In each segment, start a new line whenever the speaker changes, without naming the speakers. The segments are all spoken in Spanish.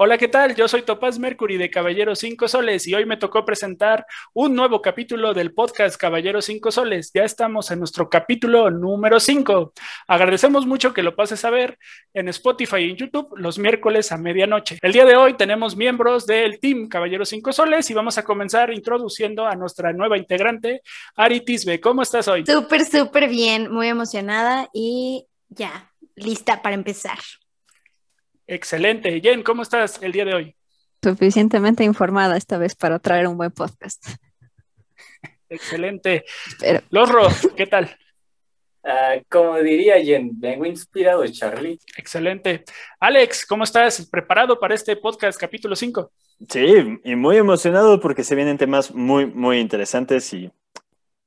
Hola, ¿qué tal? Yo soy Topaz Mercury de Caballero 5 Soles y hoy me tocó presentar un nuevo capítulo del podcast Caballero 5 Soles. Ya estamos en nuestro capítulo número 5. Agradecemos mucho que lo pases a ver en Spotify y en YouTube los miércoles a medianoche. El día de hoy tenemos miembros del team Caballero 5 Soles y vamos a comenzar introduciendo a nuestra nueva integrante, Ari Tisbe. ¿Cómo estás hoy? Súper, súper
bien, muy emocionada y ya, lista para empezar.
Excelente. Jen, ¿cómo estás el día de hoy?
Suficientemente informada esta vez para traer un buen podcast.
Excelente. Lorro, ¿qué tal? Ah, como diría Jen, vengo inspirado, Charlie. Excelente. Alex, ¿cómo estás? ¿Preparado para este podcast capítulo 5? Sí, y muy
emocionado porque se vienen temas muy, muy interesantes y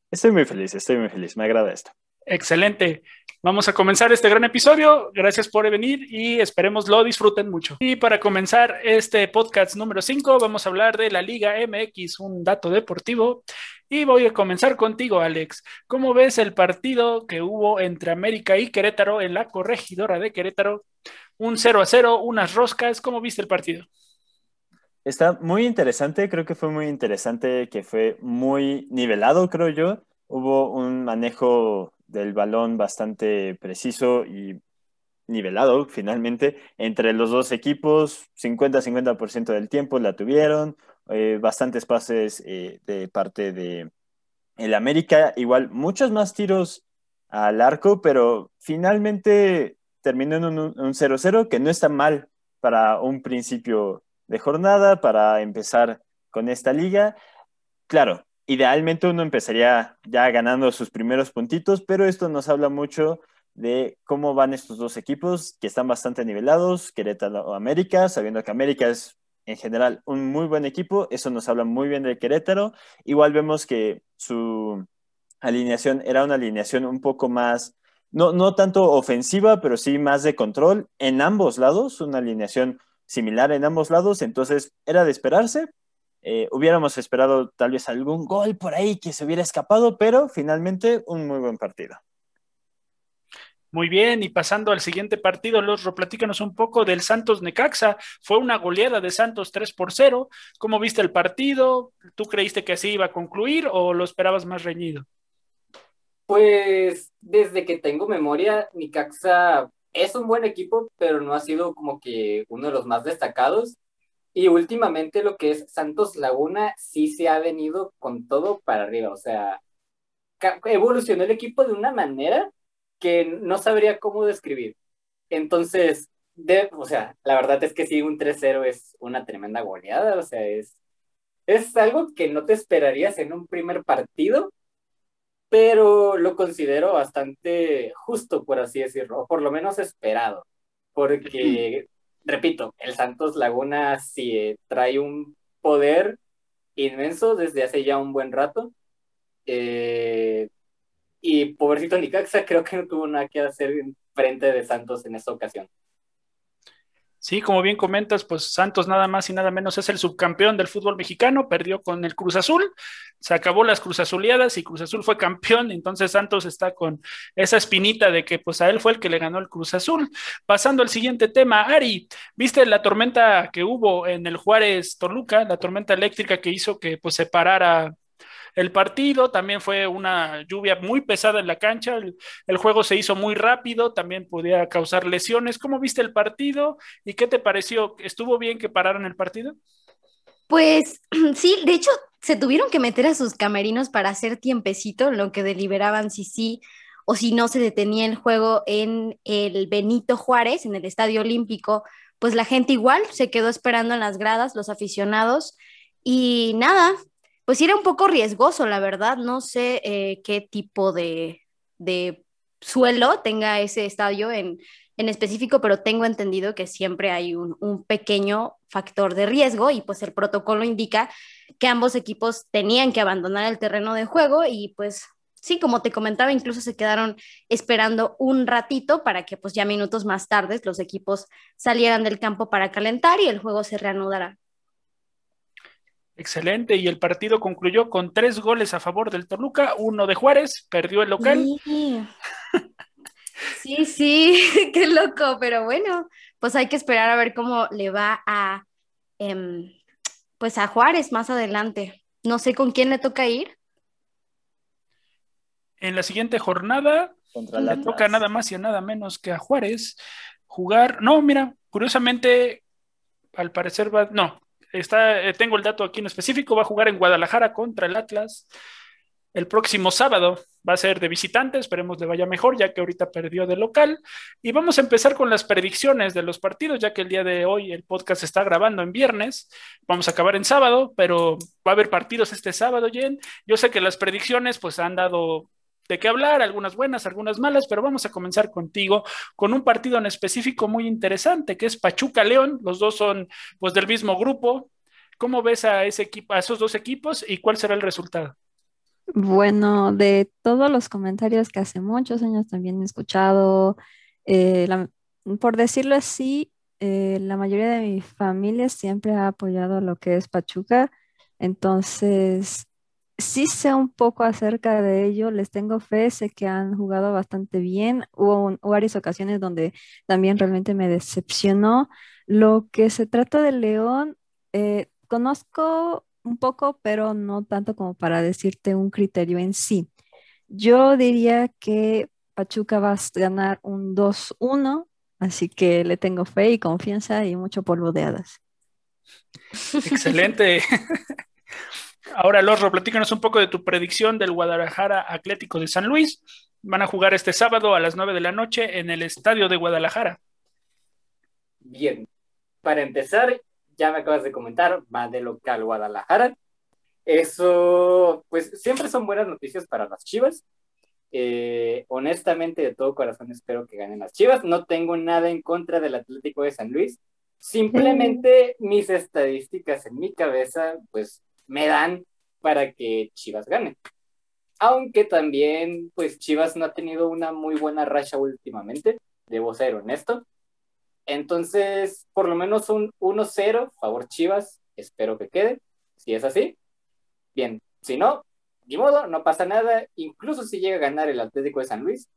estoy muy feliz, estoy muy feliz, me
agrada esto. Excelente. Vamos a comenzar este gran episodio. Gracias por venir y esperemos lo disfruten mucho. Y para comenzar este podcast número 5, vamos a hablar de la Liga MX, un dato deportivo. Y voy a comenzar contigo, Alex. ¿Cómo ves el partido que hubo entre América y Querétaro en la corregidora de Querétaro? Un 0 a 0, unas roscas. ¿Cómo viste el partido?
Está muy interesante, creo que fue muy interesante, que fue muy nivelado, creo yo. Hubo un manejo del balón bastante preciso y nivelado finalmente entre los dos equipos, 50-50% del tiempo la tuvieron, eh, bastantes pases eh, de parte de el América, igual muchos más tiros al arco, pero finalmente terminó en un 0-0 que no está mal para un principio de jornada, para empezar con esta liga. Claro, idealmente uno empezaría ya ganando sus primeros puntitos, pero esto nos habla mucho de cómo van estos dos equipos que están bastante nivelados, Querétaro o América, sabiendo que América es en general un muy buen equipo, eso nos habla muy bien del Querétaro. Igual vemos que su alineación era una alineación un poco más, no, no tanto ofensiva, pero sí más de control en ambos lados, una alineación similar en ambos lados, entonces era de esperarse, eh, hubiéramos esperado tal vez algún gol por ahí que se hubiera escapado, pero finalmente un muy
buen partido. Muy bien, y pasando al siguiente partido, los platícanos un poco del Santos Necaxa. Fue una goleada de Santos 3 por 0. ¿Cómo viste el partido? ¿Tú creíste que así iba a concluir o lo esperabas más reñido?
Pues desde que tengo memoria, Necaxa es un buen equipo, pero no ha sido como que uno de los más destacados. Y últimamente lo que es Santos Laguna sí se ha venido con todo para arriba, o sea, evolucionó el equipo de una manera que no sabría cómo describir. Entonces, de, o sea, la verdad es que sí, un 3-0 es una tremenda goleada, o sea, es, es algo que no te esperarías en un primer partido, pero lo considero bastante justo, por así decirlo, o por lo menos esperado, porque repito, el Santos Laguna sí eh, trae un poder inmenso desde hace ya un buen rato. Eh, y pobrecito Nicaxa creo que no tuvo nada que hacer frente de Santos en esta ocasión.
Sí, como bien comentas, pues Santos nada más y nada menos es el subcampeón del fútbol mexicano, perdió con el Cruz Azul, se acabó las Cruz Azuleadas y Cruz Azul fue campeón, entonces Santos está con esa espinita de que pues a él fue el que le ganó el Cruz Azul. Pasando al siguiente tema, Ari, ¿viste la tormenta que hubo en el Juárez torluca la tormenta eléctrica que hizo que pues parara el partido, también fue una lluvia muy pesada en la cancha, el, juego se hizo muy rápido, también podía causar lesiones. ¿Cómo viste el partido y qué te pareció? ¿Estuvo bien que pararan el partido?
Pues sí, de hecho se tuvieron que meter a sus camerinos para hacer tiempecito lo que deliberaban si sí o si no se detenía el juego en el Benito Juárez, en el Estadio Olímpico, pues la gente igual se quedó esperando en las gradas, los aficionados, y nada, pues era un poco riesgoso, la verdad. No sé eh, qué tipo de, suelo tenga ese estadio en, específico, pero tengo entendido que siempre hay un, un, pequeño factor de riesgo y pues el protocolo indica que ambos equipos tenían que abandonar el terreno de juego y pues... Sí, como te comentaba, incluso se quedaron esperando un ratito para que pues ya minutos más tarde los equipos salieran del campo para calentar y el juego se reanudara
Excelente, y el partido concluyó con tres goles a favor del Toluca, uno de Juárez, perdió el local.
Sí, sí, qué loco, pero bueno, pues hay que esperar a ver cómo le va a, em, pues a Juárez más adelante. No sé con quién le toca ir.
En la siguiente jornada Contra le toca nada más y nada menos que a Juárez jugar. No, mira, curiosamente, al parecer va, no, eh, tengo el dato aquí en específico, va a jugar en Guadalajara contra el Atlas el próximo sábado. Va a ser de visitantes, esperemos le vaya mejor, ya que ahorita perdió de local. Y vamos a empezar con las predicciones de los partidos, ya que el día de hoy el podcast está grabando en viernes. Vamos a acabar en sábado, pero va a haber partidos este sábado, Jen. Yo sé que las predicciones pues han dado de qué hablar, algunas buenas, algunas malas, pero vamos a comenzar contigo con un partido en específico muy interesante que es Pachuca León, los dos son pues del mismo grupo. ¿Cómo ves a ese equipo, a esos dos equipos y cuál será el resultado?
Bueno, de todos los comentarios que hace muchos años también he escuchado, eh, por decirlo así, eh, la mayoría de mi familia siempre ha apoyado lo que es Pachuca, entonces sí sé un poco acerca de ello, les tengo fe, sé que han jugado bastante bien. Hubo, varias ocasiones donde también realmente me decepcionó. Lo que se trata de León, eh, conozco un poco, pero no tanto como para decirte un criterio en sí. Yo diría que Pachuca va a ganar un 2-1, así que le tengo fe y confianza y mucho polvo de hadas.
Excelente. Ahora, Lorro, platícanos un poco de tu predicción del Guadalajara Atlético de San Luis. Van a jugar este sábado a las 9 de la noche en el Estadio de Guadalajara.
Bien, para empezar, ya me acabas de comentar, va de local Guadalajara. Eso, pues siempre son buenas noticias para las Chivas. Eh, honestamente, de todo corazón espero que ganen las Chivas. No tengo nada en contra del Atlético de San Luis. Simplemente mm. mis estadísticas en mi cabeza, pues me dan para que Chivas gane. Aunque también, pues Chivas no ha tenido una muy buena racha últimamente, debo ser honesto. Entonces, por lo menos un 1-0, favor Chivas, espero que quede. Si es así, bien. Si no, ni modo, no pasa nada. Incluso si llega a ganar el Atlético de San Luis,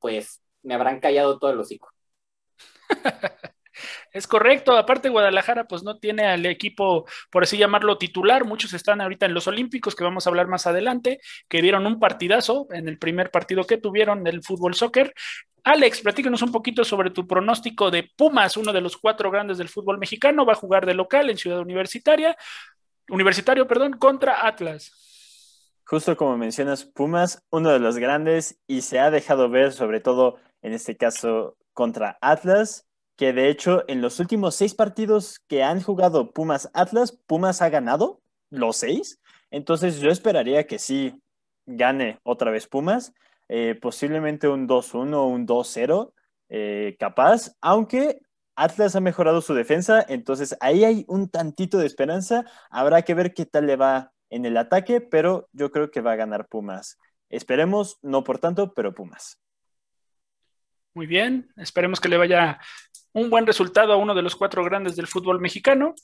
pues me habrán callado todo el hocico.
Es correcto, aparte Guadalajara pues no tiene al equipo, por así llamarlo, titular, muchos están ahorita en los Olímpicos, que vamos a hablar más adelante, que dieron un partidazo en el primer partido que tuvieron del fútbol soccer. Alex, platícanos un poquito sobre tu pronóstico de Pumas, uno de los cuatro grandes del fútbol mexicano, va a jugar de local en Ciudad Universitaria, Universitario, perdón, contra Atlas.
Justo como mencionas, Pumas, uno de los grandes y se ha dejado ver sobre todo en este caso contra Atlas que de hecho en los últimos seis partidos que han jugado Pumas Atlas, Pumas ha ganado los seis. Entonces yo esperaría que sí gane otra vez Pumas, eh, posiblemente un 2-1 o un 2-0 eh, capaz, aunque Atlas ha mejorado su defensa, entonces ahí hay un tantito de esperanza. Habrá que ver qué tal le va en el ataque, pero yo creo que va a ganar Pumas. Esperemos, no por tanto, pero Pumas.
Muy bien, esperemos que le vaya un buen resultado a uno de los cuatro grandes del fútbol mexicano.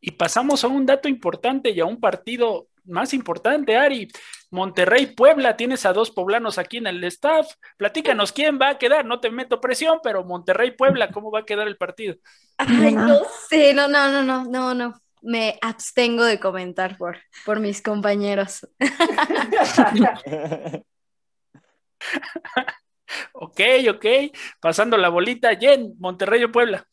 Y pasamos a un dato importante y a un partido más importante, Ari. Monterrey Puebla, tienes a dos poblanos aquí en el staff. Platícanos quién va a quedar, no te meto presión, pero Monterrey Puebla, ¿cómo va a quedar el partido?
Ay, no
sé, no, no, no, no, no, no. Me abstengo de comentar por, por mis compañeros.
Ok, ok. Pasando la bolita, Jen, Monterrey o Puebla.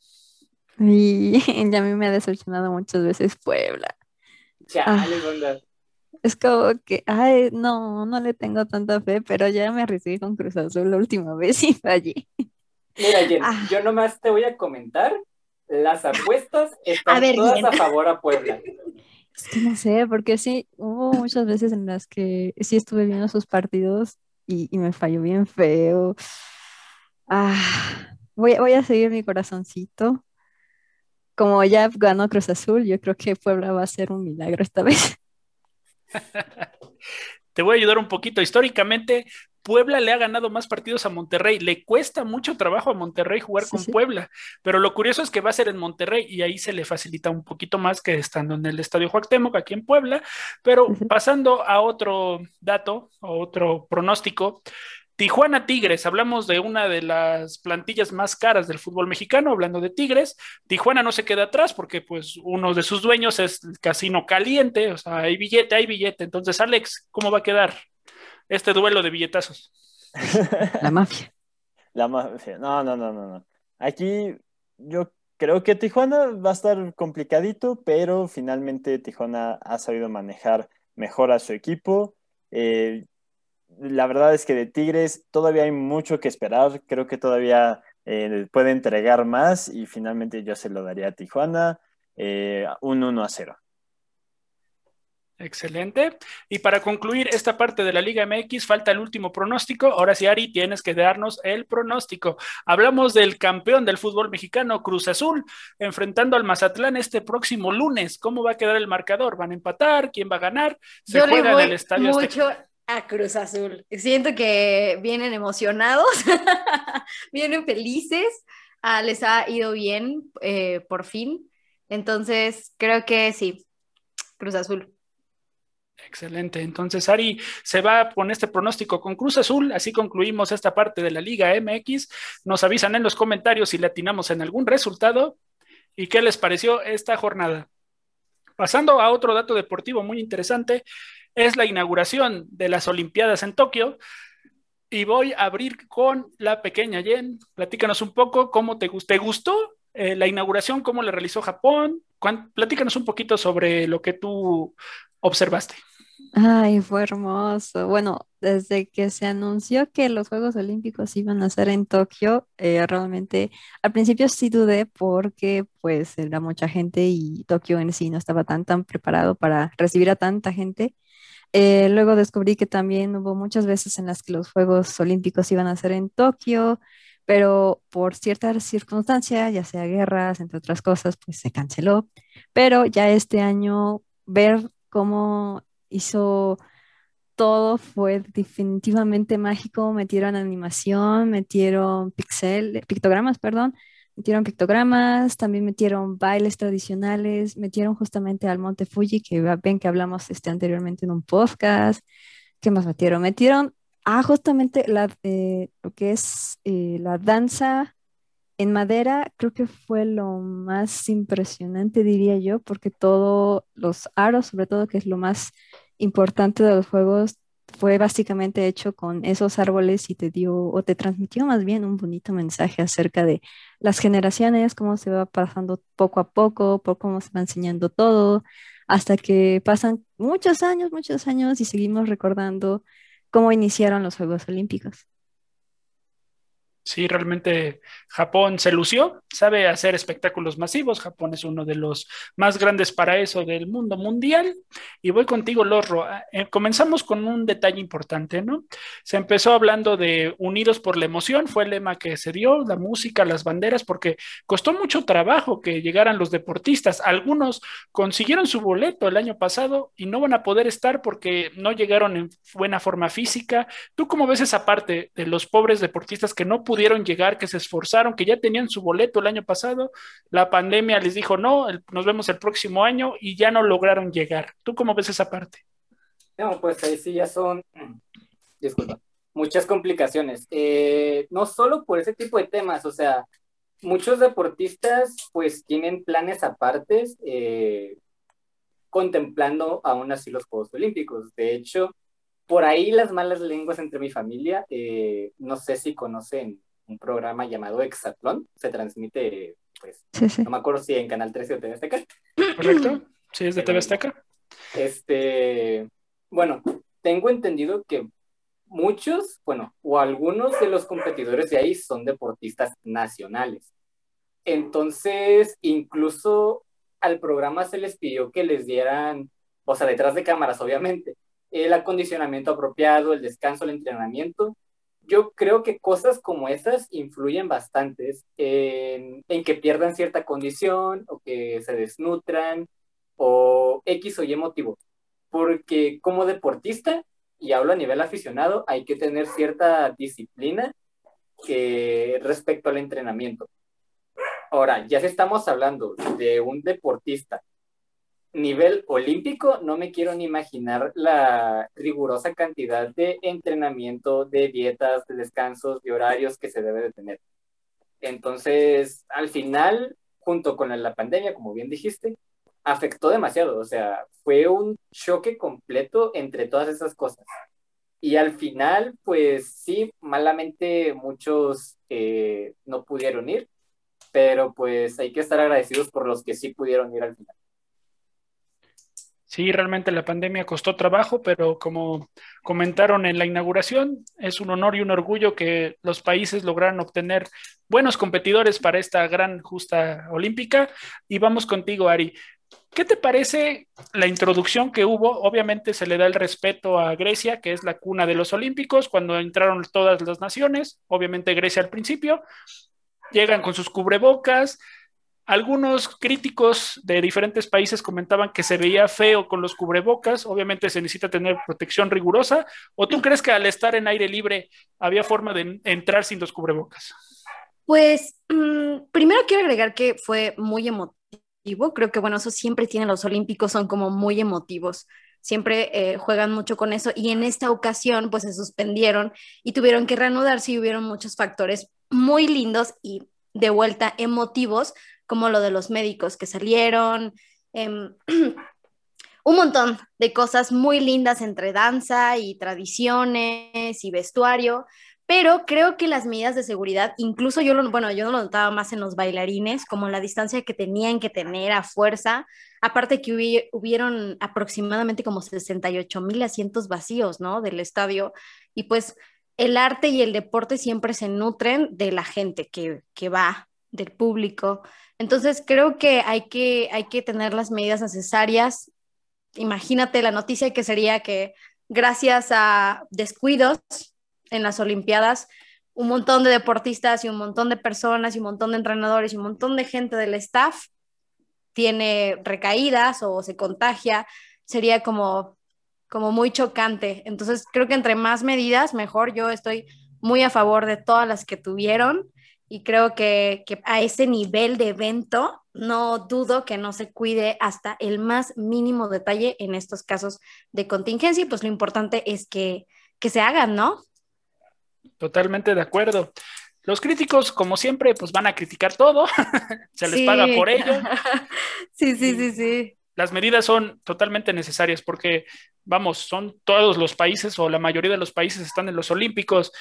Y, a mí me ha decepcionado muchas veces Puebla. Ya, ah. es como que, ay, no, no le tengo tanta fe, pero ya me recibí con Cruz Azul la última vez y fallé.
Mira, Jen, ah. yo nomás te voy a comentar, las apuestas están todas a favor a Puebla.
Es que no sé, porque sí, hubo muchas veces en las que sí estuve viendo sus partidos y, me falló bien feo. Ah, voy, voy a seguir mi corazoncito. Como ya ganó Cruz Azul, yo creo que Puebla va a ser un milagro esta vez.
Te voy a ayudar un poquito. Históricamente, Puebla le ha ganado más partidos a Monterrey. Le cuesta mucho trabajo a Monterrey jugar con Puebla, pero lo curioso es que va a ser en Monterrey y ahí se le facilita un poquito más que estando en el Estadio Cuauhtémoc aquí en Puebla. Pero pasando a otro dato, otro pronóstico, Tijuana Tigres, hablamos de una de las plantillas más caras del fútbol mexicano, hablando de Tigres, Tijuana no se queda atrás porque pues uno de sus dueños es el Casino Caliente, o sea, hay billete, hay billete, entonces Alex, ¿cómo va a quedar? este duelo de billetazos.
La mafia. La mafia. No, no, no, no, Aquí yo creo que Tijuana va a estar complicadito, pero finalmente Tijuana ha sabido manejar mejor a su equipo. Eh, la verdad es que de Tigres todavía hay mucho que esperar. Creo que todavía eh, puede entregar más y finalmente yo se lo daría a Tijuana eh, un 1 a 0.
Excelente. Y para concluir esta parte de la Liga MX, falta el último pronóstico. Ahora sí, Ari, tienes que darnos el pronóstico. Hablamos del campeón del fútbol mexicano, Cruz Azul, enfrentando al Mazatlán este próximo lunes. ¿Cómo va a quedar el marcador? ¿Van a empatar? ¿Quién va a ganar? ¿Se juega en estadio? Mucho
a Cruz Azul. Siento que vienen emocionados, vienen felices. Ah, les ha ido bien eh, por fin. Entonces, creo que sí. Cruz Azul.
Excelente. Entonces, Ari se va con este pronóstico con Cruz Azul. Así concluimos esta parte de la Liga MX. Nos avisan en los comentarios si le atinamos en algún resultado y qué les pareció esta jornada. Pasando a otro dato deportivo muy interesante, es la inauguración de las Olimpiadas en Tokio. Y voy a abrir con la pequeña Jen. Platícanos un poco cómo te, gustó eh, la inauguración, cómo la realizó Japón. platícanos un poquito sobre lo que tú observaste.
Ay, fue hermoso. Bueno, desde que se anunció que los Juegos Olímpicos iban a ser en Tokio, eh, realmente al principio sí dudé porque pues era mucha gente y Tokio en sí no estaba tan tan preparado para recibir a tanta gente. Eh, luego descubrí que también hubo muchas veces en las que los Juegos Olímpicos iban a ser en Tokio, pero por ciertas circunstancias, ya sea guerras, entre otras cosas, pues se canceló. Pero ya este año ver cómo hizo todo fue definitivamente mágico. Metieron animación, metieron pixel, pictogramas, perdón, metieron pictogramas, también metieron bailes tradicionales, metieron justamente al Monte Fuji, que ven que hablamos este, anteriormente en un podcast. ¿Qué más metieron? Metieron ah, justamente eh, lo que es eh, la danza en madera, creo que fue lo más impresionante, diría yo, porque todos los aros, sobre todo, que es lo más importante de los juegos fue básicamente hecho con esos árboles y te dio o te transmitió más bien un bonito mensaje acerca de las generaciones, cómo se va pasando poco a poco, por cómo se va enseñando todo, hasta que pasan muchos años, muchos años y seguimos recordando cómo iniciaron los Juegos Olímpicos.
Sí, realmente Japón se lució, sabe hacer espectáculos masivos. Japón es uno de los más grandes para eso del mundo mundial. Y voy contigo, Lorro. Ah, eh, comenzamos con un detalle importante, ¿no? Se empezó hablando de unidos por la emoción, fue el lema que se dio, la música, las banderas, porque costó mucho trabajo que llegaran los deportistas. Algunos consiguieron su boleto el año pasado y no van a poder estar porque no llegaron en buena forma física. ¿Tú cómo ves esa parte de los pobres deportistas que no pudieron? pudieron llegar, que se esforzaron, que ya tenían su boleto el año pasado, la pandemia les dijo no, nos vemos el próximo año y ya no lograron llegar. ¿Tú cómo ves esa parte?
No, pues ahí sí ya son, disculpa, muchas complicaciones. Eh, no solo por ese tipo de temas, o sea, muchos deportistas pues tienen planes apartes eh, contemplando aún así los Juegos Olímpicos. De hecho, por ahí las malas lenguas entre mi familia, eh, no sé si conocen un programa llamado Exatlón, se transmite, pues, no me acuerdo si en Canal 13 o TV Azteca. Correcto,
sí, es de TV Azteca.
Este, bueno, tengo entendido que muchos, bueno, o algunos de los competidores de ahí son deportistas nacionales. Entonces, incluso al programa se les pidió que les dieran, o sea, detrás de cámaras, obviamente, el acondicionamiento apropiado, el descanso, el entrenamiento. Yo creo que cosas como esas influyen bastantes en, que pierdan cierta condición o que se desnutran o X o Y motivo. Porque como deportista, y hablo a nivel aficionado, hay que tener cierta disciplina que, respecto al entrenamiento. Ahora, ya si estamos hablando de un deportista nivel olímpico, no me quiero ni imaginar la rigurosa cantidad de entrenamiento, de dietas, de descansos, de horarios que se debe de tener. Entonces, al final, junto con la pandemia, como bien dijiste, afectó demasiado, o sea, fue un choque completo entre todas esas cosas. Y al final, pues sí, malamente muchos eh, no pudieron ir, pero pues hay que estar agradecidos por los que sí pudieron ir al final.
Sí, realmente la pandemia costó trabajo, pero como comentaron en la inauguración, es un honor y un orgullo que los países lograran obtener buenos competidores para esta gran justa olímpica. Y vamos contigo, Ari. ¿Qué te parece la introducción que hubo? Obviamente se le da el respeto a Grecia, que es la cuna de los Olímpicos, cuando entraron todas las naciones, obviamente Grecia al principio, llegan con sus cubrebocas, algunos críticos de diferentes países comentaban que se veía feo con los cubrebocas, obviamente se necesita tener protección rigurosa, o tú crees que al estar en aire libre había forma de entrar sin los cubrebocas?
Pues mm, primero quiero agregar que fue muy emotivo, creo que bueno, eso siempre tienen los olímpicos, son como muy emotivos, siempre eh, juegan mucho con eso y en esta ocasión pues se suspendieron y tuvieron que reanudarse y hubieron muchos factores muy lindos y de vuelta emotivos como lo de los médicos que salieron, em, un montón de cosas muy lindas entre danza y tradiciones y vestuario, pero creo que las medidas de seguridad, incluso yo lo, bueno, yo no lo notaba más en los bailarines, como la distancia que tenían que tener a fuerza, aparte que hubieron aproximadamente como 68 mil asientos vacíos, ¿no? Del estadio, y pues el arte y el deporte siempre se nutren de la gente que, que va, del público, entonces creo que hay que, tener las medidas necesarias. Imagínate la noticia que sería que gracias a descuidos en las Olimpiadas, un montón de deportistas y un montón de personas y un montón de entrenadores y un montón de gente del staff tiene recaídas o se contagia, sería como muy chocante. Entonces creo que entre más medidas, mejor. Yo estoy muy a favor de todas las que tuvieron y creo que, a ese nivel de evento no dudo que no se cuide hasta el más mínimo detalle en estos casos de contingencia y pues lo importante es que, que se hagan, ¿no?
Totalmente de acuerdo. Los críticos, como siempre, pues van a criticar todo, se les paga por ello. sí, sí, sí, sí. Las medidas son totalmente necesarias porque, vamos, son todos los países o la mayoría de los países están en los Olímpicos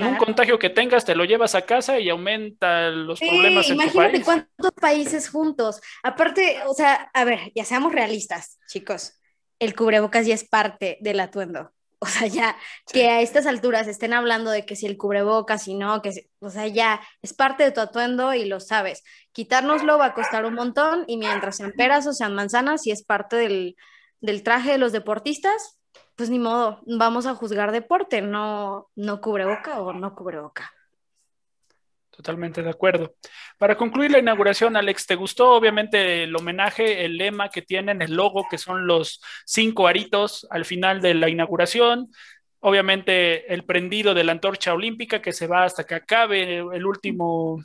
con un contagio que tengas te lo llevas a casa y aumenta los problemas en tu país.
cuántos países juntos. Aparte, o sea, a ver, ya seamos realistas, chicos. El cubrebocas ya es parte del atuendo. O sea, ya que a estas alturas estén hablando de que si el cubrebocas y no, que o sea, ya es parte de tu atuendo y lo sabes. Quitárnoslo va a costar un montón y mientras sean peras o sean manzanas, si es parte del, del traje de los deportistas, pues ni modo, vamos a juzgar deporte, no, no cubre boca o
no cubre boca. Totalmente de acuerdo. Para concluir la inauguración, Alex, ¿te gustó obviamente el homenaje, el lema que tienen, el logo, que son los cinco aritos al final de la inauguración? Obviamente el prendido de la antorcha olímpica que se va hasta que acabe el último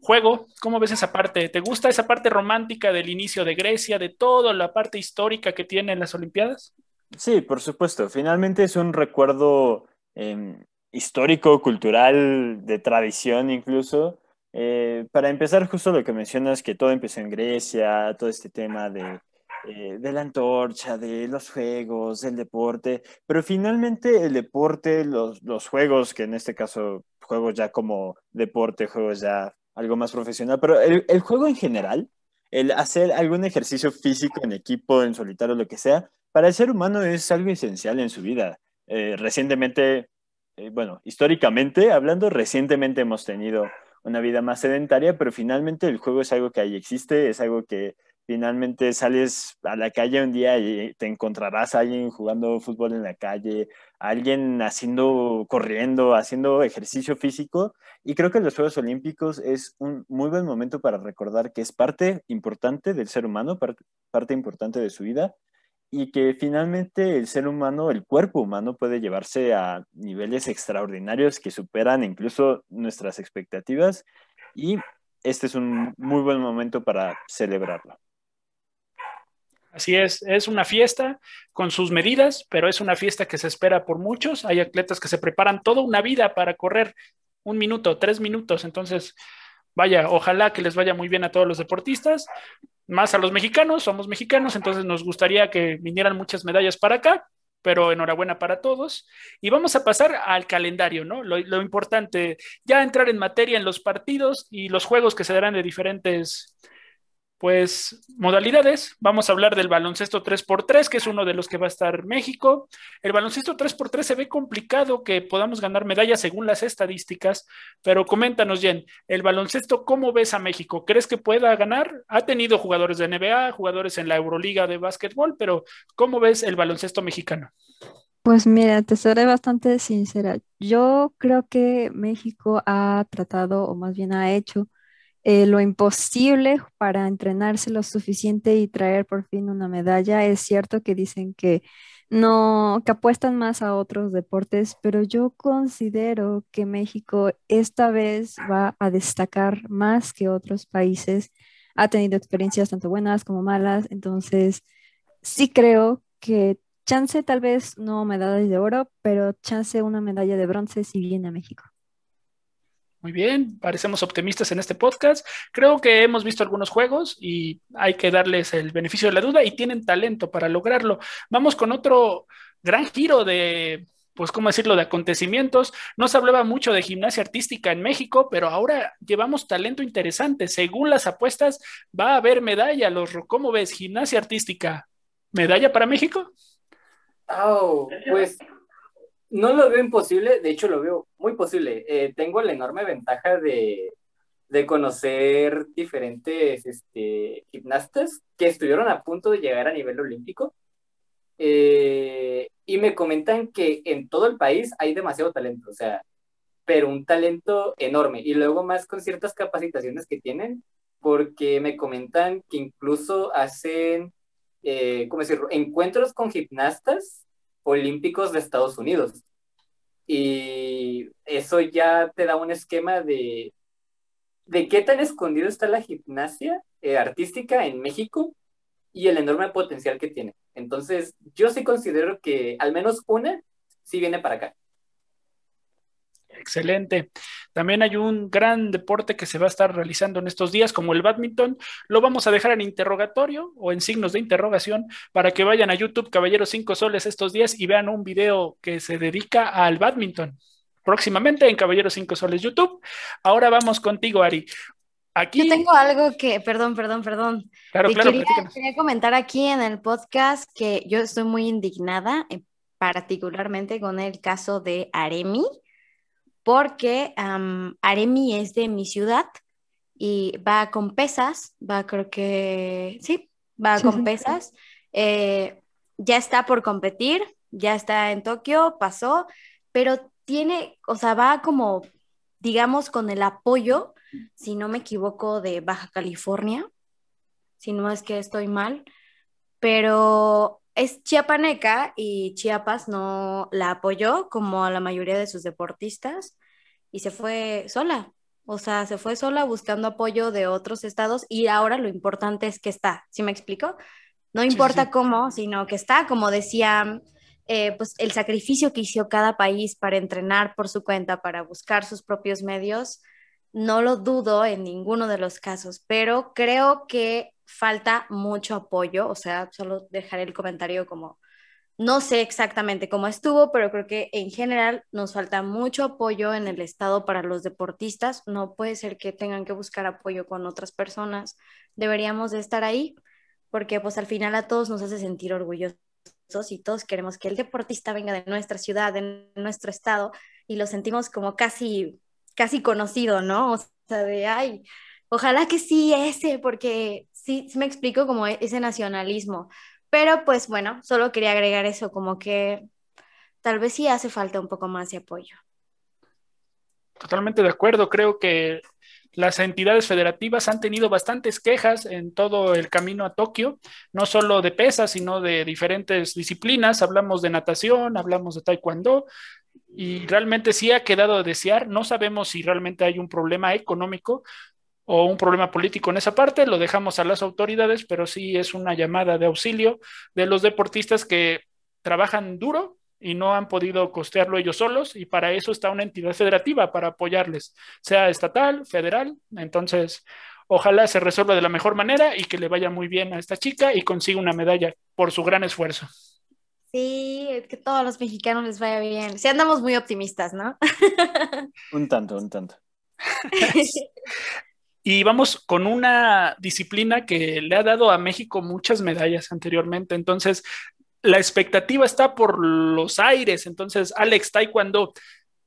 juego. ¿Cómo ves esa parte? ¿Te gusta esa parte romántica del inicio de Grecia, de toda la parte histórica que tienen las Olimpiadas?
Sí, por supuesto. Finalmente es un recuerdo em, histórico, cultural, de tradición incluso. Eh, para empezar, justo lo que mencionas, que todo empezó en Grecia, todo este tema de, eh, la antorcha, de los juegos, del deporte, pero finalmente el deporte, los, juegos, que en este caso juegos ya como deporte, juegos ya algo más profesional, pero el, el juego en general, el hacer algún ejercicio físico en equipo, en solitario, lo que sea, para el ser humano es algo esencial en su vida. Eh, recientemente, eh, bueno, históricamente hablando, recientemente hemos tenido una vida más sedentaria, pero finalmente el juego es algo que ahí existe, es algo que finalmente sales a la calle un día y te encontrarás a alguien jugando fútbol en la calle, a alguien haciendo, corriendo, haciendo ejercicio físico. Y creo que los Juegos Olímpicos es un muy buen momento para recordar que es parte importante del ser humano, parte importante de su vida y que finalmente el ser humano, el cuerpo humano puede llevarse a niveles extraordinarios que superan incluso nuestras expectativas y este es un muy buen momento para celebrarlo.
Así es, es una fiesta con sus medidas, pero es una fiesta que se espera por muchos. Hay atletas que se preparan toda una vida para correr un minuto, tres minutos, entonces vaya, ojalá que les vaya muy bien a todos los deportistas, más a los mexicanos, somos mexicanos, entonces nos gustaría que vinieran muchas medallas para acá, pero enhorabuena para todos. Y vamos a pasar al calendario, ¿no? Lo, importante, ya entrar en materia en los partidos y los juegos que se darán de diferentes pues modalidades. Vamos a hablar del baloncesto 3x3, que es uno de los que va a estar México. El baloncesto 3x3 se ve complicado que podamos ganar medallas según las estadísticas, pero coméntanos, Jen, el baloncesto, ¿cómo ves a México? ¿Crees que pueda ganar? Ha tenido jugadores de NBA, jugadores en la Euroliga de básquetbol, pero ¿cómo ves el baloncesto mexicano?
Pues mira, te seré bastante sincera. Yo creo que México ha tratado, o más bien ha hecho, eh, lo imposible para entrenarse lo suficiente y traer por fin una medalla. Es cierto que dicen que no, que apuestan más a otros deportes, pero yo considero que México esta vez va a destacar más que otros países. Ha tenido experiencias tanto buenas como malas, entonces sí creo que chance tal vez no medalla de oro, pero chance una medalla de bronce si viene a México.
Muy bien, parecemos optimistas en este podcast. Creo que hemos visto algunos juegos y hay que darles el beneficio de la duda y tienen talento para lograrlo. Vamos con otro gran giro de, pues, ¿cómo decirlo?, de acontecimientos. No se hablaba mucho de gimnasia artística en México, pero ahora llevamos talento interesante. Según las apuestas, va a haber medalla. Los, ¿Cómo ves? Gimnasia artística. ¿Medalla para México?
Oh, pues no lo veo imposible, de hecho lo veo muy posible. Eh, tengo la enorme ventaja de, de conocer diferentes este, gimnastas que estuvieron a punto de llegar a nivel olímpico. Eh, y me comentan que en todo el país hay demasiado talento, o sea, pero un talento enorme. Y luego más con ciertas capacitaciones que tienen, porque me comentan que incluso hacen, eh, ¿cómo decirlo?, encuentros con gimnastas olímpicos de Estados Unidos. Y eso ya te da un esquema de, de qué tan escondido está la gimnasia eh, artística en México y el enorme potencial que tiene. Entonces, yo sí considero que al menos una sí viene para acá.
Excelente. También hay un gran deporte que se va a estar realizando en estos días, como el badminton. Lo vamos a dejar en interrogatorio o en signos de interrogación para que vayan a YouTube Caballeros Cinco Soles estos días y vean un video que se dedica al badminton. Próximamente en Caballeros Cinco Soles YouTube. Ahora vamos contigo, Ari. Aquí... Yo tengo
algo que, perdón, perdón, perdón.
quería
comentar aquí en el podcast que yo estoy muy indignada, eh, particularmente con el caso de Aremi porque Aremi es de mi ciudad y va con pesas, va creo que, sí, va con pesas. Eh, ya está por competir, ya está en Tokio, pasó, pero tiene, o sea, va como, digamos, con el apoyo, si no me equivoco, de Baja California, si no es que estoy mal, pero es chiapaneca y Chiapas no la apoyó como a la mayoría de sus deportistas y se fue sola. O sea, se fue sola buscando apoyo de otros estados y ahora lo importante es que está. ¿Sí me explico? No importa cómo, sino que está, como decía, eh, pues el sacrificio que hizo cada país para entrenar por su cuenta, para buscar sus propios medios, no lo dudo en ninguno de los casos, pero creo que falta mucho apoyo, o sea, solo dejaré el comentario como, no sé exactamente cómo estuvo, pero creo que en general nos falta mucho apoyo en el Estado para los deportistas. No puede ser que tengan que buscar apoyo con otras personas. Deberíamos de estar ahí porque pues al final a todos nos hace sentir orgullosos y todos queremos que el deportista venga de nuestra ciudad, de nuestro estado y lo sentimos como casi, casi conocido, ¿no? O sea, de, ay, Ojalá que sí ese, porque sí, me explico como e, ese nacionalismo. Pero pues bueno, solo quería agregar eso, como que tal vez sí hace falta un poco más de apoyo.
Totalmente de acuerdo, creo que las entidades federativas han tenido bastantes quejas en todo el camino a Tokio, no solo de pesas, sino de diferentes disciplinas. Hablamos de natación, hablamos de taekwondo, y realmente sí ha quedado a desear. No sabemos si realmente hay un problema económico, o un problema político en esa parte, lo dejamos a las autoridades, pero sí es una llamada de auxilio de los deportistas que trabajan duro y no han podido costearlo ellos solos y para eso está una entidad federativa para apoyarles, sea estatal, federal, entonces ojalá se resuelva de la mejor manera y que le vaya muy bien a esta chica y consiga una medalla por su gran esfuerzo.
Sí, que todos los mexicanos les vaya bien. Si andamos muy optimistas, ¿no?
Un tanto, un tanto. Y vamos con una disciplina que le ha dado a México muchas medallas anteriormente. Entonces, la expectativa está por los aires. Entonces, Alex, Taekwondo,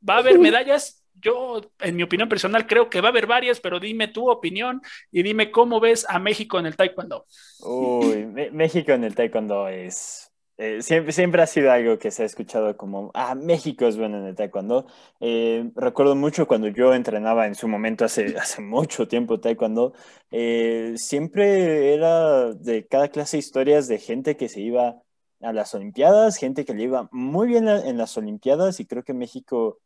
¿va a haber medallas? Yo, en mi opinión personal, creo que va a haber varias, pero dime tu opinión y dime cómo ves a México en el Taekwondo.
Uy, México en el Taekwondo es eh, siempre, ha sido algo que se ha escuchado como, ah, México es bueno en el taekwondo. Eh, recuerdo mucho cuando yo entrenaba en su momento, hace, mucho tiempo, taekwondo, eh, siempre era de cada clase historias de gente que se iba a las Olimpiadas, gente que le iba muy bien en las Olimpiadas y creo que México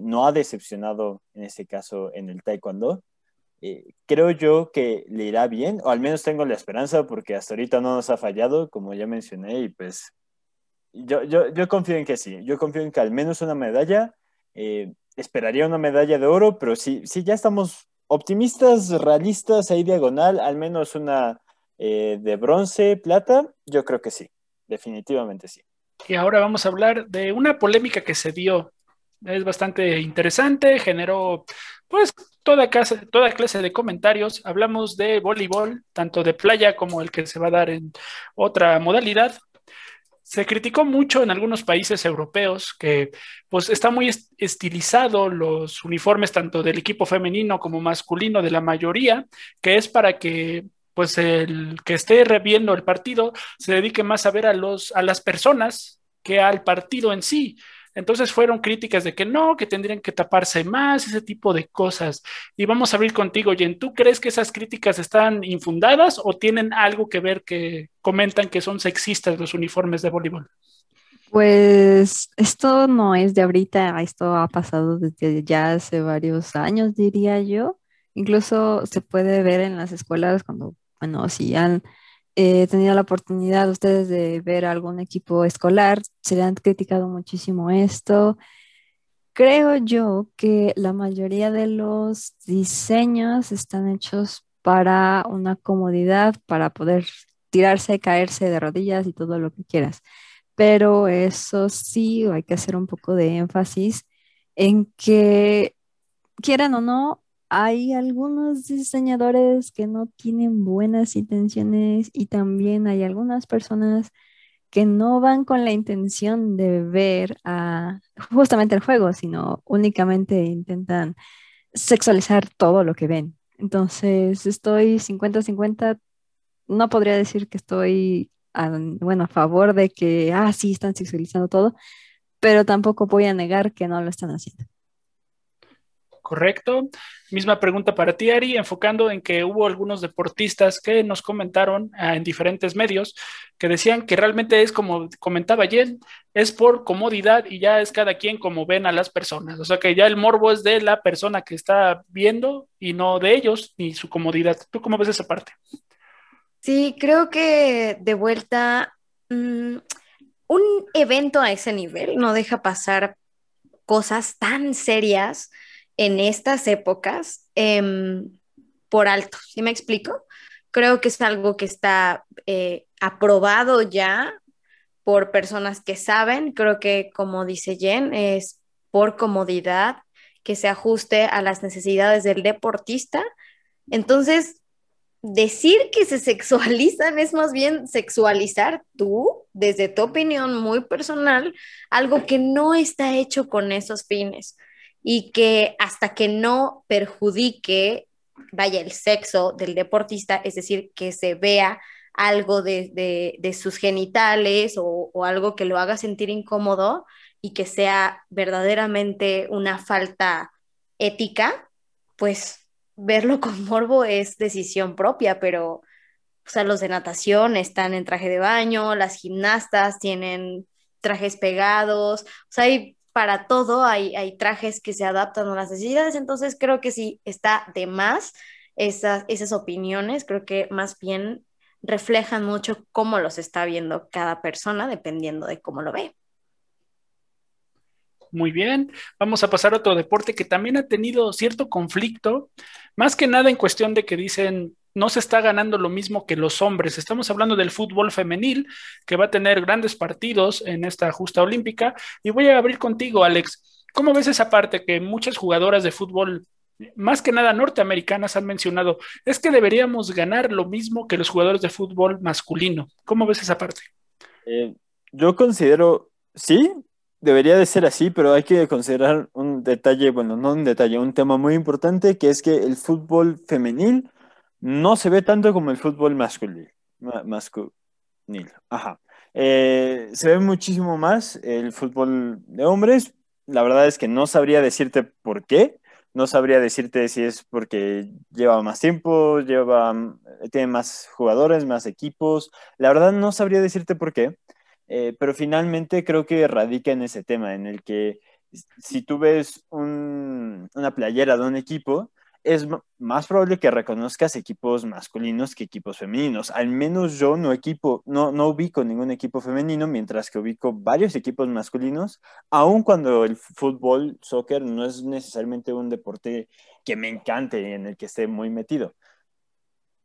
no ha decepcionado en este caso en el taekwondo. Eh, creo yo que le irá bien, o al menos tengo la esperanza porque hasta ahorita no nos ha fallado, como ya mencioné, y pues yo, yo, yo confío en que sí, yo confío en que al menos una medalla, eh, esperaría una medalla de oro, pero si, si ya estamos optimistas, realistas, ahí diagonal, al menos una eh, de bronce, plata, yo creo que sí, definitivamente sí.
Y ahora vamos a hablar de una polémica que se dio. Es bastante interesante, generó pues toda, clase de comentarios. Hablamos de voleibol, tanto de playa como el que se va a dar en otra modalidad. Se criticó mucho en algunos países europeos que pues está muy estilizado los uniformes tanto del equipo femenino como masculino de la mayoría, que es para que pues el que esté reviendo el partido se dedique más a ver a los a las personas que al partido en sí. Entonces fueron críticas de que no, que tendrían que taparse más, ese tipo de cosas. Y vamos a abrir contigo, Jen. ¿Tú crees que esas críticas están infundadas o tienen algo que ver que comentan que son sexistas los uniformes de voleibol?
Pues esto no es de ahorita, esto ha pasado desde ya hace varios años, diría yo. Incluso se puede ver en las escuelas cuando, bueno, si han eh, he tenido la oportunidad ustedes de ver algún equipo escolar, se le han criticado muchísimo esto. Creo yo que la mayoría de los diseños están hechos para una comodidad, para poder tirarse, caerse de rodillas y todo lo que quieras. Pero eso sí, hay que hacer un poco de énfasis en que quieran o no, hay algunos diseñadores que no tienen buenas intenciones y también hay algunas personas que no van con la intención de ver justamente el juego, sino únicamente intentan sexualizar todo lo que ven. Entonces, estoy 50-50, no podría decir que estoy, a, bueno, a favor de que, ah, sí, están sexualizando todo, pero tampoco voy a negar que no lo están haciendo.
Correcto. Misma pregunta para ti, Ari, enfocando en que hubo algunos deportistas que nos comentaron ah, en diferentes medios que decían que realmente es como comentaba Jen, es por comodidad y ya es cada quien como ven a las personas. O sea que ya el morbo es de la persona que está viendo y no de ellos ni su comodidad. ¿Tú cómo ves esa parte?
Sí, creo que de vuelta mm, un evento a ese nivel no deja pasar cosas tan serias en estas épocas em, por alto. ¿Sí me explico? Creo que es algo que está eh, aprobado ya por personas que saben. Creo que, como dice Jen, es por comodidad que se ajuste a las necesidades del deportista. Entonces, decir que se sexualizan es más bien sexualizar tú, desde tu opinión muy personal, algo que no está hecho con esos fines y que hasta que no perjudique, vaya, el sexo del deportista, es decir, que se vea algo de, sus genitales o, algo que lo haga sentir incómodo y que sea verdaderamente una falta ética, pues verlo con morbo es decisión propia, pero o sea, los de natación están en traje de baño, las gimnastas tienen trajes pegados, o sea, hay para todo, hay, hay trajes que se adaptan a las necesidades, entonces creo que sí está de más esas, esas opiniones, creo que más bien reflejan mucho cómo los está viendo cada persona, dependiendo de cómo lo
ve. Muy bien, vamos a pasar a otro deporte que también ha tenido cierto conflicto, más que nada en cuestión de que dicen no se está ganando lo mismo que los hombres. Estamos hablando del fútbol femenil, que va a tener grandes partidos en esta justa olímpica. Y voy a abrir contigo, Alex. ¿Cómo ves esa parte que muchas jugadoras de fútbol, más que nada norteamericanas, han mencionado? Es que deberíamos ganar lo mismo que los jugadores de fútbol masculino. ¿Cómo ves esa parte?
Eh, yo considero, sí, debería de ser así, pero hay que considerar un detalle, bueno, no un detalle, un tema muy importante, que es que el fútbol femenil no se ve tanto como el fútbol masculino. Ajá. Eh, se ve muchísimo más el fútbol de hombres. La verdad es que no sabría decirte por qué. No sabría decirte si es porque lleva más tiempo, lleva, tiene más jugadores, más equipos. La verdad no sabría decirte por qué. Eh, pero finalmente creo que radica en ese tema, en el que si tú ves una playera de un equipo, es más probable que reconozcas equipos masculinos que equipos femeninos. Al menos yo no equipo, no, no ubico ningún equipo femenino, mientras que ubico varios equipos masculinos, aun cuando el fútbol, soccer, no es necesariamente un deporte que me encante y en el que esté muy metido.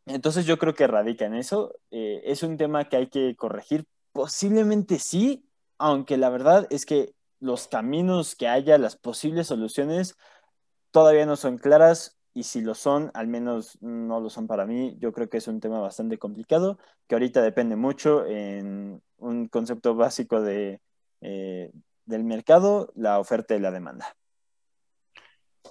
Entonces yo creo que radica en eso. Eh, es un tema que hay que corregir. Posiblemente sí, aunque la verdad es que los caminos que haya, las posibles soluciones, todavía no son claras y si lo son, al menos no lo son para mí. Yo creo que es un tema bastante complicado, que ahorita depende mucho en un concepto básico de, eh, del mercado, la oferta y la demanda.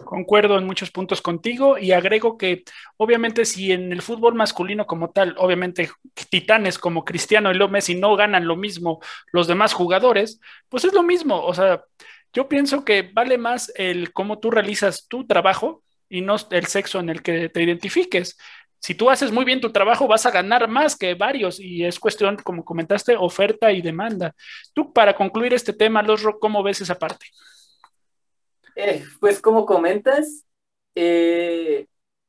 Concuerdo en muchos puntos contigo y agrego que obviamente si en el fútbol masculino como tal, obviamente titanes como Cristiano y López y no ganan lo mismo los demás jugadores, pues es lo mismo, o sea, yo pienso que vale más el cómo tú realizas tu trabajo y no el sexo en el que te identifiques. Si tú haces muy bien tu trabajo, vas a ganar más que varios y es cuestión, como comentaste, oferta y demanda. Tú, para concluir este tema, Losro, ¿cómo ves esa parte?
Eh, pues como comentas, eh,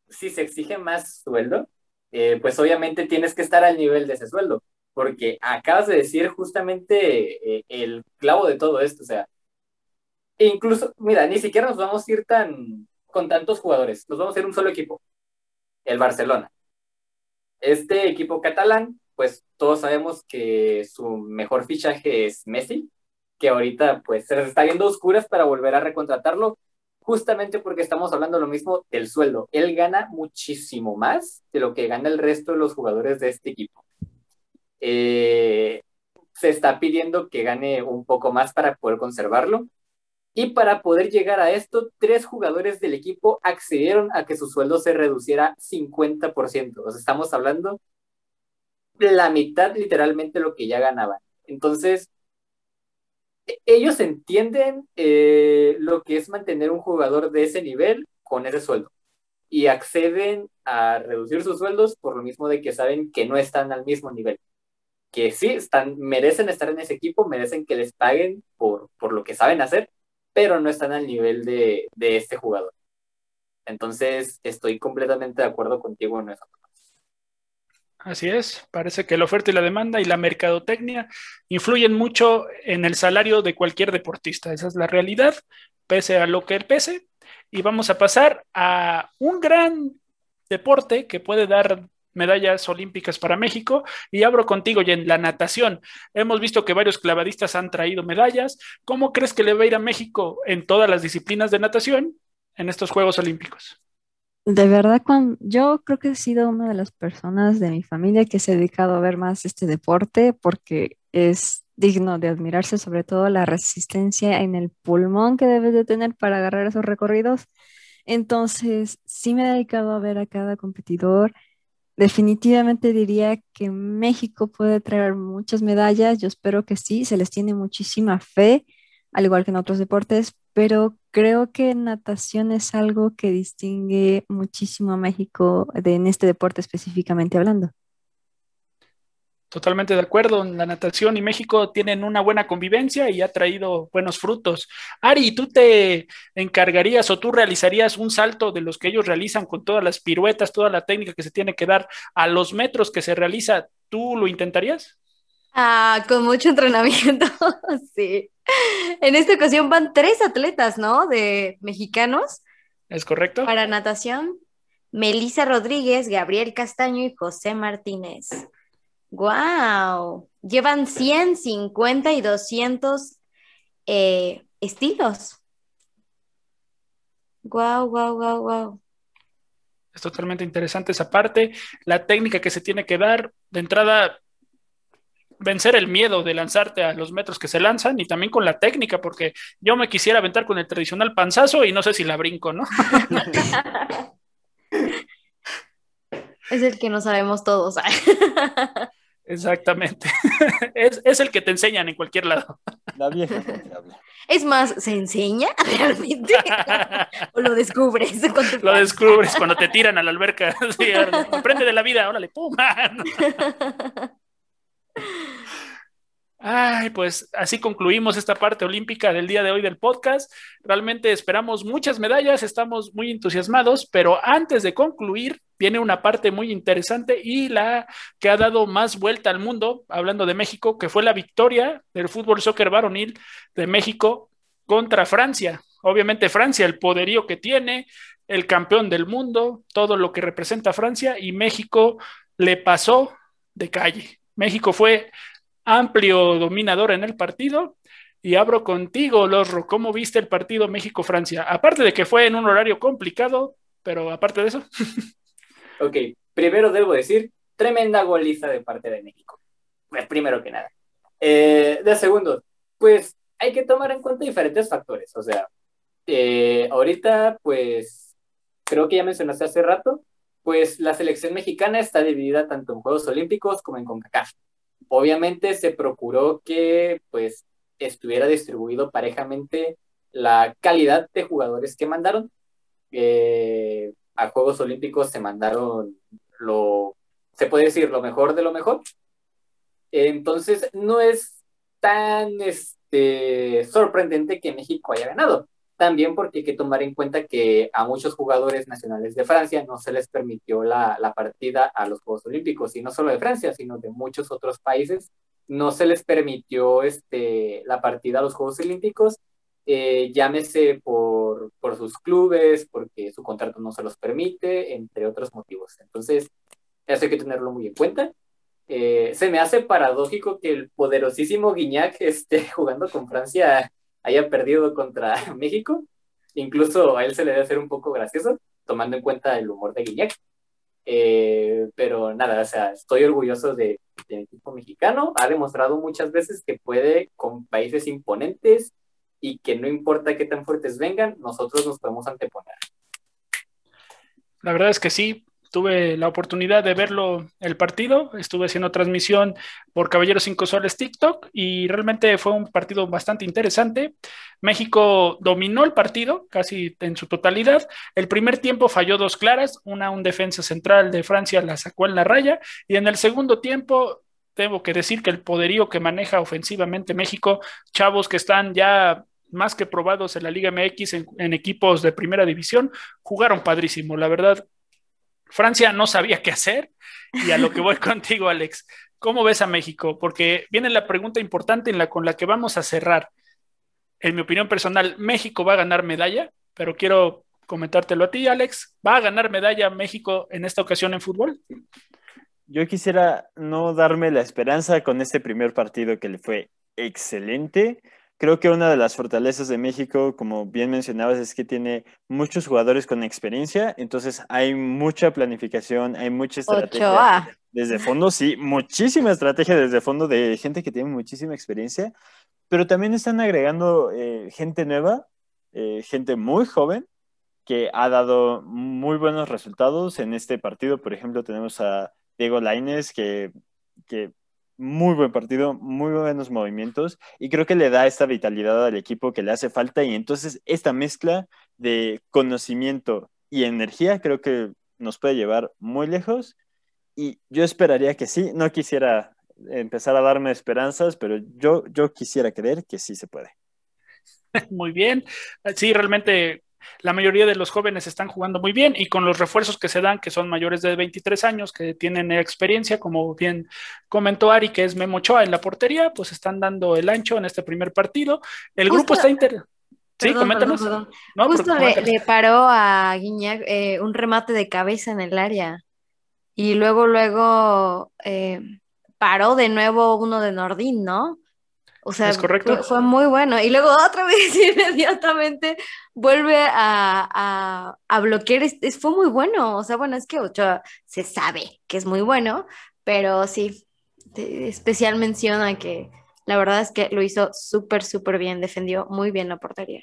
si se exige más sueldo, eh, pues obviamente tienes que estar al nivel de ese sueldo, porque acabas de decir justamente el clavo de todo esto, o sea, incluso, mira, ni siquiera nos vamos a ir tan, con tantos jugadores, nos vamos a ir un solo equipo, el Barcelona. Este equipo catalán, pues todos sabemos que su mejor fichaje es Messi, que ahorita pues se está viendo oscuras para volver a recontratarlo, justamente porque estamos hablando lo mismo del sueldo. Él gana muchísimo más de lo que gana el resto de los jugadores de este equipo. Eh, se está pidiendo que gane un poco más para poder conservarlo. Y para poder llegar a esto, tres jugadores del equipo accedieron a que su sueldo se reduciera 50%. O sea, estamos hablando la mitad literalmente lo que ya ganaban. Entonces, e-, ellos entienden eh, lo que es mantener un jugador de ese nivel con ese sueldo y acceden a reducir sus sueldos por lo mismo de que saben que no están al mismo nivel. Que sí, están, merecen estar en ese equipo, merecen que les paguen por, por lo que saben hacer, pero no están al nivel de, este jugador. Entonces, estoy completamente de acuerdo contigo en eso.
Así es, parece que la oferta y la demanda y la mercadotecnia influyen mucho en el salario de cualquier deportista. Esa es la realidad, pese a lo que pese. Y vamos a pasar a un gran deporte que puede dar medallas olímpicas para México. Y abro contigo, y en la natación. Hemos visto que varios clavadistas han traído medallas. ¿Cómo crees que le va a ir a México en todas las disciplinas de natación en estos Juegos Olímpicos?
De verdad, cuando, yo creo que he sido una de las personas de mi familia que se ha dedicado a ver más este deporte porque es digno de admirarse, sobre todo la resistencia en el pulmón que debes de tener para agarrar esos recorridos. Entonces, sí me he dedicado a ver a cada competidor, definitivamente diría que México puede traer muchas medallas. Yo espero que sí, se les tiene muchísima fe, al igual que en otros deportes, pero creo que natación es algo que distingue muchísimo a México en este deporte específicamente hablando.
Totalmente de acuerdo. La natación y México tienen una buena convivencia y ha traído buenos frutos. Ari, ¿tú te encargarías o tú realizarías un salto de los que ellos realizan con todas las piruetas, toda la técnica que se tiene que dar a los metros que se realiza? ¿Tú lo intentarías?
Ah, con mucho entrenamiento, sí. En esta ocasión van tres atletas, ¿no? De mexicanos.
Es correcto. Para
natación, Melissa Rodríguez, Gabriel Castaño y José Martínez. ¡Wow! Llevan 150 y 200 eh, estilos. ¡Wow, wow, wow, wow!
Es totalmente interesante esa parte. La técnica que se tiene que dar, de entrada, vencer el miedo de lanzarte a los metros que se lanzan y también con la técnica, porque yo me quisiera aventar con el tradicional panzazo y no sé si la brinco, ¿no?
es el que no sabemos todos. ¿eh?
Exactamente. Es, el que te enseñan en cualquier lado. La vieja
Es más, ¿se enseña realmente?
¿O lo descubres? Cuando lo descubres cuando te tiran a la alberca. aprende de la vida, órale, pum. Ay, pues así concluimos esta parte olímpica del día de hoy del podcast. Realmente esperamos muchas medallas, estamos muy entusiasmados, pero antes de concluir, viene una parte muy interesante y la que ha dado más vuelta al mundo, hablando de México, que fue la victoria del fútbol soccer varonil de México contra Francia. Obviamente Francia, el poderío que tiene, el campeón del mundo, todo lo que representa Francia y México le pasó de calle. México fue amplio dominador en el partido. Y abro contigo, Lorro, ¿cómo viste el partido México-Francia? Aparte de que fue en un horario complicado, pero aparte de eso.
ok, primero debo decir, tremenda goliza de parte de México. Pues, primero que nada. Eh, de segundo, pues hay que tomar en cuenta diferentes factores. O sea, eh, ahorita, pues, creo que ya mencionaste hace rato, pues la selección mexicana está dividida tanto en Juegos Olímpicos como en CONCACAF. Obviamente se procuró que pues estuviera distribuido parejamente la calidad de jugadores que mandaron. Eh, a Juegos Olímpicos se mandaron lo, se puede decir, lo mejor de lo mejor. Entonces no es tan este, sorprendente que México haya ganado. También porque hay que tomar en cuenta que a muchos jugadores nacionales de Francia no se les permitió la, la partida a los Juegos Olímpicos, y no solo de Francia, sino de muchos otros países. No se les permitió este, la partida a los Juegos Olímpicos, eh, llámese por, por sus clubes, porque su contrato no se los permite, entre otros motivos. Entonces, eso hay que tenerlo muy en cuenta. Eh, se me hace paradójico que el poderosísimo Guignac esté jugando con Francia haya perdido contra México. Incluso a él se le debe hacer un poco gracioso, tomando en cuenta el humor de Guiñac. Eh, pero nada, o sea, estoy orgulloso de, de equipo mexicano. Ha demostrado muchas veces que puede con países imponentes y que no importa qué tan fuertes vengan, nosotros nos podemos anteponer.
La verdad es que sí, tuve la oportunidad de verlo el partido, estuve haciendo transmisión por Caballeros 5 Soles TikTok y realmente fue un partido bastante interesante. México dominó el partido casi en su totalidad. El primer tiempo falló dos claras, una un defensa central de Francia la sacó en la raya y en el segundo tiempo tengo que decir que el poderío que maneja ofensivamente México, chavos que están ya más que probados en la Liga MX en equipos de primera división, jugaron padrísimo. La verdad, Francia no sabía qué hacer y a lo que voy contigo, Alex. ¿Cómo ves a México? Porque viene la pregunta importante con la que vamos a cerrar. En mi opinión personal, México va a ganar medalla, pero quiero comentártelo a ti, Alex. ¿Va a ganar medalla México en esta ocasión en fútbol?
Yo quisiera no darme la esperanza con este primer partido que le fue excelente, Creo que una de las fortalezas de México, como bien mencionabas, es que tiene muchos jugadores con experiencia, entonces hay mucha planificación, hay mucha estrategia. Desde fondo, sí, muchísima estrategia desde fondo de gente que tiene muchísima experiencia, pero también están agregando eh, gente nueva, eh, gente muy joven, que ha dado muy buenos resultados en este partido. Por ejemplo, tenemos a Diego Laines, que, que muy buen partido, muy buenos movimientos y creo que le da esta vitalidad al equipo que le hace falta y entonces esta mezcla de conocimiento y energía creo que nos puede llevar muy lejos y yo esperaría que sí, no quisiera empezar a darme esperanzas, pero yo, yo quisiera creer que sí se puede.
Muy bien, sí, realmente la mayoría de los jóvenes están jugando muy bien y con los refuerzos que se dan, que son mayores de 23 años, que tienen experiencia, como bien comentó Ari, que es Memo en la portería, pues están dando el ancho en este primer partido. El grupo está inter... sí, coméntanos. Justo le,
paró a Guiñac eh, un remate de cabeza en el área y luego, luego eh, paró de nuevo uno de Nordín, ¿no?
O sea, Fue,
muy bueno. Y luego otra vez inmediatamente vuelve a, bloquear. fue muy bueno. O sea, bueno, es que Ochoa se sabe que es muy bueno, pero sí, especial menciona que la verdad es que lo hizo súper, súper bien. Defendió muy bien la portería.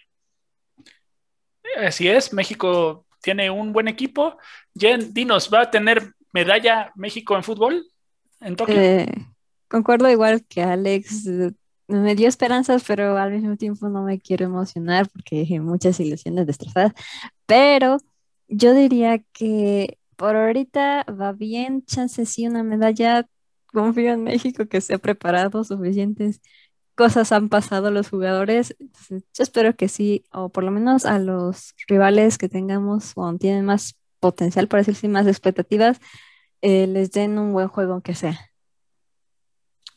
Así es, México tiene un buen equipo. Jen, dinos, ¿va a tener medalla México en fútbol en Tokio? Eh,
concuerdo igual que Alex me dio esperanzas, pero al mismo tiempo no me quiero emocionar porque dejé muchas ilusiones destrozadas. Pero yo diría que por ahorita va bien, chance sí una medalla. Confío en México que se ha preparado, suficientes cosas han pasado los jugadores. yo espero que sí, o por lo menos a los rivales que tengamos o tienen más potencial, por decir así, más expectativas, eh, les den un buen juego aunque sea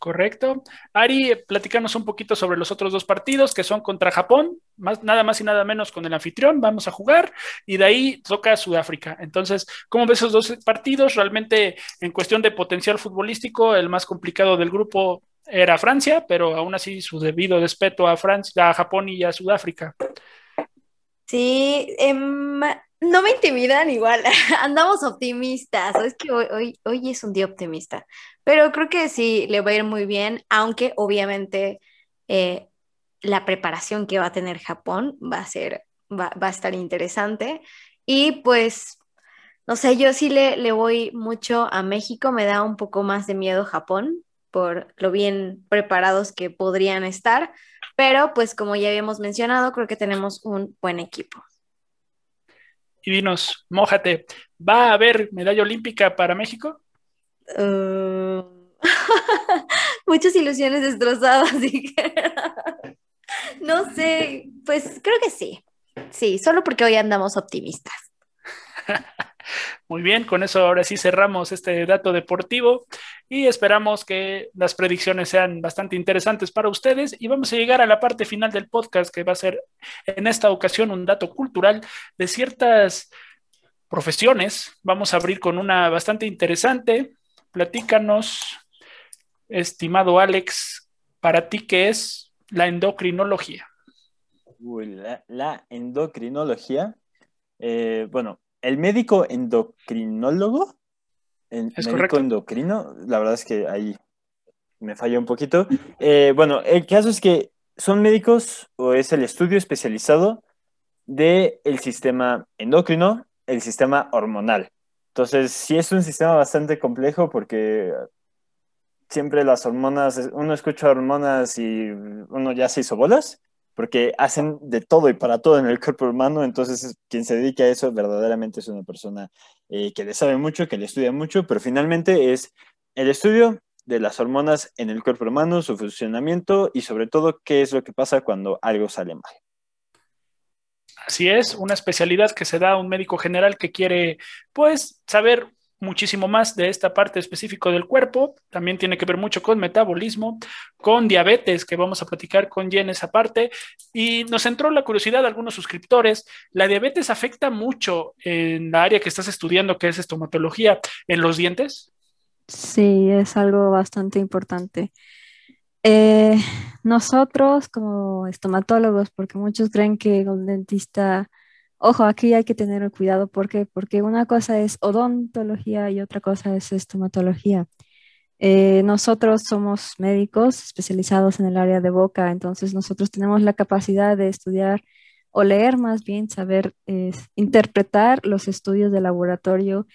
correcto. Ari, platicanos un poquito sobre los otros dos partidos que son contra Japón, más, nada más y nada menos con el anfitrión, vamos a jugar, y de ahí toca Sudáfrica. Entonces, ¿cómo ves esos dos partidos? Realmente, en cuestión de potencial futbolístico, el más complicado del grupo era Francia, pero aún así su debido respeto a Francia, a Japón y a Sudáfrica.
Sí, en... Em, no me intimidan igual, andamos optimistas, es que hoy, hoy, hoy, es un día optimista, pero creo que sí, le va a ir muy bien, aunque obviamente eh, la preparación que va a tener Japón va a ser, va, va a estar interesante y pues, no sé, yo sí le, le, voy mucho a México, me da un poco más de miedo Japón por lo bien preparados que podrían estar, pero pues como ya habíamos mencionado, creo que tenemos un buen equipo
y dinos, mójate, ¿va a haber medalla olímpica para México?
Uh, muchas ilusiones destrozadas, dije.
no sé, pues creo que sí. Sí, solo porque hoy andamos optimistas.
Muy bien, con eso ahora sí cerramos este dato deportivo y esperamos que las predicciones sean bastante interesantes para ustedes y vamos a llegar a la parte final del podcast que va a ser en esta ocasión un dato cultural de ciertas profesiones. Vamos a abrir con una bastante interesante. Platícanos, estimado Alex, para ti qué es la endocrinología.
la, endocrinología, eh, bueno, el médico endocrinólogo, el médico endocrino, la verdad es que ahí me falla un poquito. Eh, bueno, el caso es que son médicos o es el estudio especializado del el sistema endocrino, el sistema hormonal. Entonces, sí es un sistema bastante complejo porque siempre las hormonas, uno escucha hormonas y uno ya se hizo bolas, porque hacen de todo y para todo en el cuerpo humano, entonces quien se dedica a eso verdaderamente es una persona eh, que le sabe mucho, que le estudia mucho, pero finalmente es el estudio de las hormonas en el cuerpo humano, su funcionamiento y sobre todo qué es lo que pasa cuando algo sale mal.
Así es, una especialidad que se da a un médico general que quiere, pues, saber muchísimo más de esta parte específica del cuerpo. También tiene que ver mucho con metabolismo, con diabetes, que vamos a platicar con Jen esa parte. Y nos entró la curiosidad de algunos suscriptores. La diabetes afecta mucho en la área que estás estudiando, que es estomatología, en los dientes.
Sí, es algo bastante importante. Eh, nosotros como estomatólogos, porque muchos creen que el dentista Ojo, aquí hay que tener cuidado. ¿Por Porque una cosa es odontología y otra cosa es estomatología. Eh, nosotros somos médicos especializados en el área de boca, entonces nosotros tenemos la capacidad de estudiar o leer más bien, saber interpretar los estudios de laboratorio.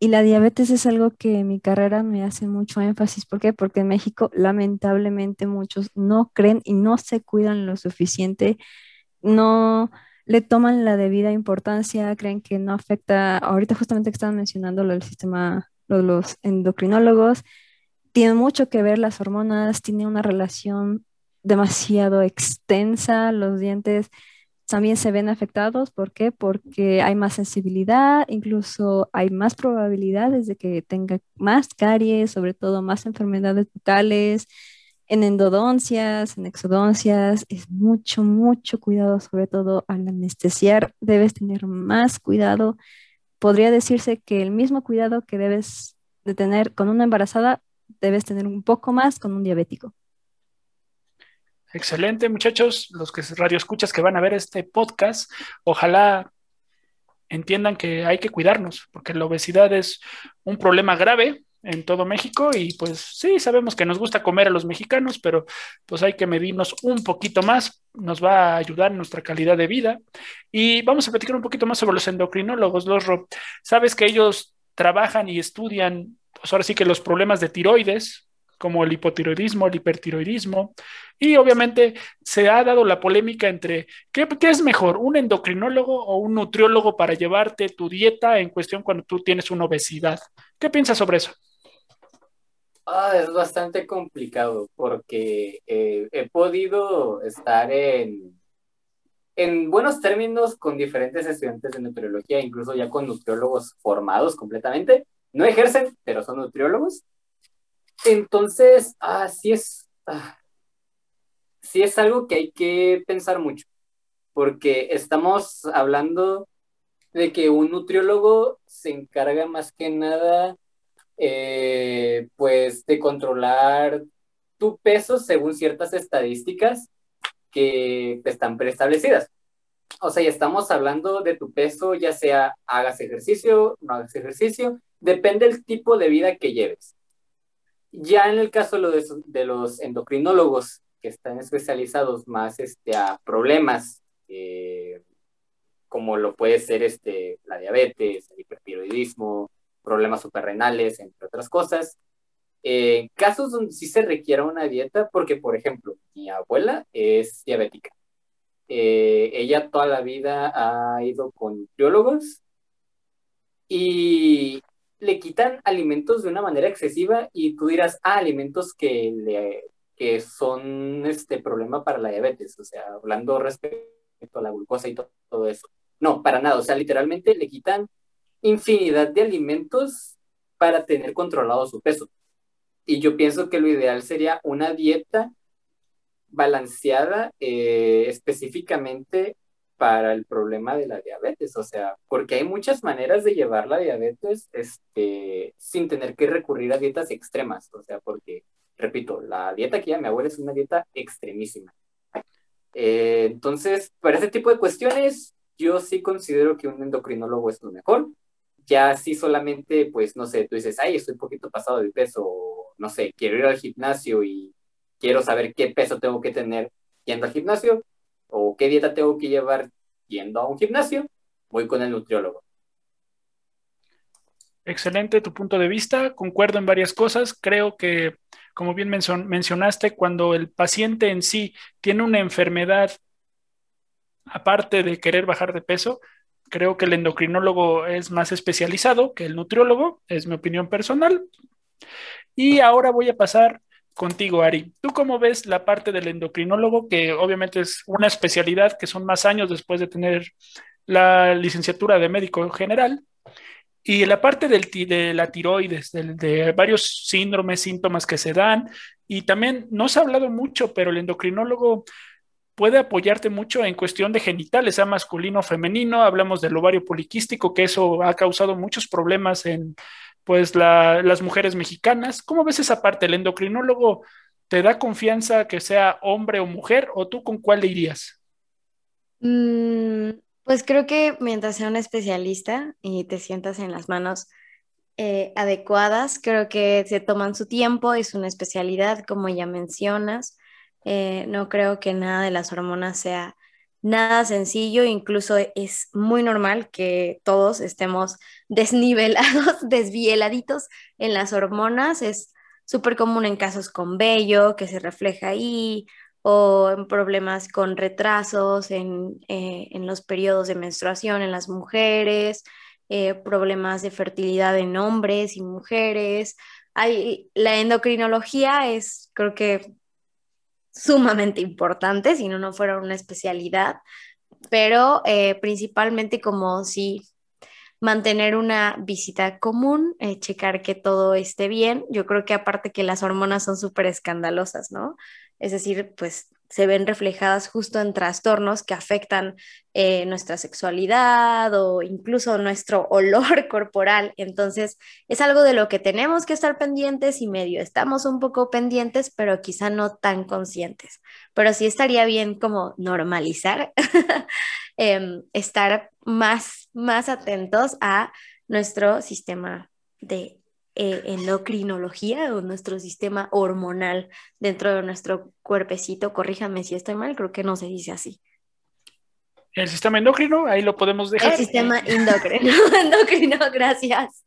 Y la diabetes es algo que en mi carrera me hace mucho énfasis. ¿Por qué? Porque en México lamentablemente muchos no creen y no se cuidan lo suficiente. No, le toman la debida importancia, creen que no afecta, ahorita justamente que estaban mencionando lo sistema, los endocrinólogos, tiene mucho que ver las hormonas, tiene una relación demasiado extensa, los dientes también se ven afectados, ¿por qué? Porque hay más sensibilidad, incluso hay más probabilidades de que tenga más caries, sobre todo más enfermedades bucales, en endodoncias, en exodoncias, es mucho, mucho cuidado, sobre todo al anestesiar, debes tener más cuidado. Podría decirse que el mismo cuidado que debes de tener con una embarazada, debes tener un poco más con un diabético.
Excelente, muchachos, los que radio escuchas que van a ver este podcast, ojalá entiendan que hay que cuidarnos, porque la obesidad es un problema grave en todo México y pues sí, sabemos que nos gusta comer a los mexicanos, pero pues hay que medirnos un poquito más, nos va a ayudar en nuestra calidad de vida. Y vamos a platicar un poquito más sobre los endocrinólogos, los Rob. Sabes que ellos trabajan y estudian, pues ahora sí que los problemas de tiroides, como el hipotiroidismo, el hipertiroidismo, y obviamente se ha dado la polémica entre ¿qué, qué es mejor, un endocrinólogo o un nutriólogo para llevarte tu dieta en cuestión cuando tú tienes una obesidad. ¿Qué piensas sobre eso?
Ah, es bastante complicado porque eh, he podido estar en, en buenos términos con diferentes estudiantes de nutriología, incluso ya con nutriólogos formados completamente. No ejercen, pero son nutriólogos. Entonces, ah, sí es, ah, sí es algo que hay que pensar mucho, porque estamos hablando de que un nutriólogo se encarga más que nada eh, pues de controlar tu peso según ciertas estadísticas que pues, están preestablecidas. O sea, ya estamos hablando de tu peso, ya sea hagas ejercicio, no hagas ejercicio, depende del tipo de vida que lleves. Ya en el caso de los, endocrinólogos que están especializados más este, a problemas, eh, como lo puede ser este, la diabetes, el hipertiroidismo, problemas suprarrenales, entre otras cosas. En eh, casos donde sí se requiera una dieta, porque por ejemplo, mi abuela es diabética. Eh, ella toda la vida ha ido con biólogos y le quitan alimentos de una manera excesiva y tú dirás, ah, alimentos que, le, que son este problema para la diabetes, o sea, hablando respecto a la glucosa y todo eso. No, para nada, o sea, literalmente le quitan infinidad de alimentos para tener controlado su peso. Y yo pienso que lo ideal sería una dieta balanceada eh, específicamente para el problema de la diabetes, o sea, porque hay muchas maneras de llevar la diabetes este, sin tener que recurrir a dietas extremas, o sea, porque, repito, la dieta que ya mi abuela es una dieta extremísima. Eh, entonces, para ese tipo de cuestiones, yo sí considero que un endocrinólogo es lo mejor ya si solamente, pues, no sé, tú dices, ay, estoy un poquito pasado de peso, no sé, quiero ir al gimnasio y quiero saber qué peso tengo que tener yendo al gimnasio, o qué dieta tengo que llevar yendo a un gimnasio, voy con el nutriólogo.
Excelente tu punto de vista, concuerdo en varias cosas, creo que, como bien mencionaste, cuando el paciente en sí tiene una enfermedad, aparte de querer bajar de peso, creo que el endocrinólogo es más especializado que el nutriólogo, es mi opinión personal. Y ahora voy a pasar contigo, Ari. ¿Tú cómo ves la parte del endocrinólogo, que obviamente es una especialidad que son más años después de tener la licenciatura de médico general? Y la parte del, de la tiroides, de, de, varios síndromes, síntomas que se dan, y también no se ha hablado mucho, pero el endocrinólogo puede apoyarte mucho en cuestión de genitales, sea masculino o femenino. Hablamos del ovario poliquístico, que eso ha causado muchos problemas en pues las mujeres mexicanas. ¿Cómo ves esa parte? ¿El endocrinólogo te da confianza que sea hombre o mujer? ¿O tú con cuál le irías?
Mm, pues creo que mientras sea un especialista y te sientas en las manos eh, adecuadas, creo que se toman su tiempo, es una especialidad, como ya mencionas eh, no creo que nada de las hormonas sea nada sencillo, incluso es muy normal que todos estemos desnivelados, desvieladitos en las hormonas. Es súper común en casos con vello, que se refleja ahí, o en problemas con retrasos en, eh, los periodos de menstruación en las mujeres, eh, problemas de fertilidad en hombres y mujeres. Hay, la endocrinología es, creo que sumamente importante, si no, no fuera una especialidad, pero eh, principalmente como si mantener una visita común, eh, checar que todo esté bien. Yo creo que aparte que las hormonas son súper escandalosas, ¿no? Es decir, pues se ven reflejadas justo en trastornos que afectan eh, nuestra sexualidad o incluso nuestro olor corporal. Entonces, es algo de lo que tenemos que estar pendientes y medio estamos un poco pendientes, pero quizá no tan conscientes. Pero sí estaría bien como normalizar, em, estar más, más atentos a nuestro sistema de eh, endocrinología o nuestro sistema hormonal dentro de nuestro cuerpecito. Corríjame si estoy mal, creo que no se
dice así. El sistema endocrino, ahí lo podemos dejar. El sistema endocrino,
endocrino, gracias.